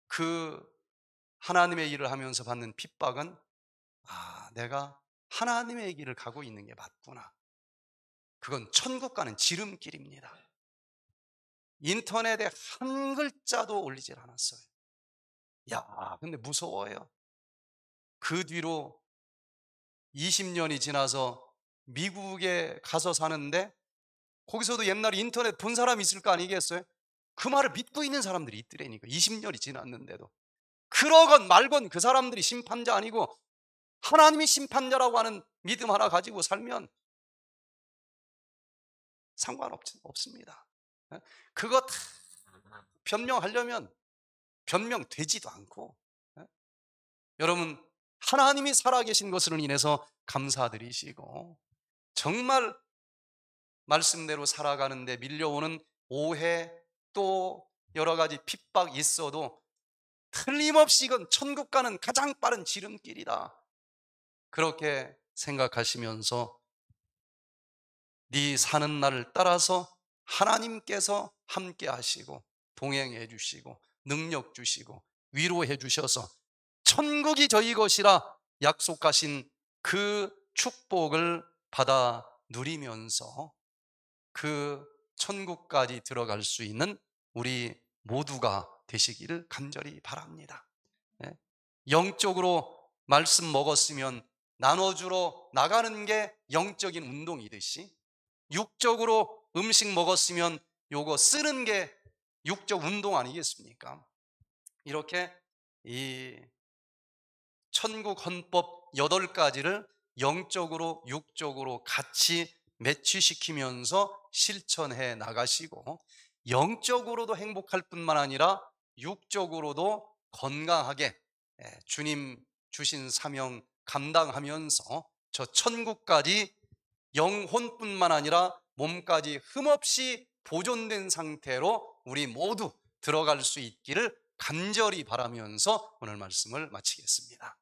그 하나님의 일을 하면서 받는 핍박은 아, 내가 하나님의 길을 가고 있는 게 맞구나. 그건 천국 가는 지름길입니다. 인터넷에 한 글자도 올리질 않았어요. 야, 근데 무서워요. 그 뒤로 20년이 지나서 미국에 가서 사는데 거기서도 옛날 에 인터넷 본 사람 있을 거 아니겠어요? 그 말을 믿고 있는 사람들이 있더라니까 20년이 지났는데도 그러건 말건 그 사람들이 심판자 아니고 하나님이 심판자라고 하는 믿음 하나 가지고 살면 상관없습니다. 예? 그거 다 변명하려면 변명되지도 않고 예? 여러분 하나님이 살아계신 것으로 인해서 감사드리시고 정말 말씀대로 살아가는데 밀려오는 오해 또 여러 가지 핍박 있어도 틀림없이 이건 천국 가는 가장 빠른 지름길이다. 그렇게 생각하시면서 네 사는 날을 따라서 하나님께서 함께 하시고 동행해 주시고 능력 주시고 위로해 주셔서 천국이 저희 것이라 약속하신 그 축복을 받아 누리면서 그 천국까지 들어갈 수 있는 우리 모두가 되시기를 간절히 바랍니다. 예. 영적으로 말씀 먹었으면 나눠주러 나가는 게 영적인 운동이듯이 육적으로 음식 먹었으면 요거 쓰는 게 육적 운동 아니겠습니까? 이렇게 이 천국 헌법 8가지를 영적으로 육적으로 같이 매치시키면서 실천해 나가시고 영적으로도 행복할 뿐만 아니라 육적으로도 건강하게 예, 주님 주신 사명 감당하면서 저 천국까지 영혼뿐만 아니라 몸까지 흠없이 보존된 상태로 우리 모두 들어갈 수 있기를 간절히 바라면서 오늘 말씀을 마치겠습니다.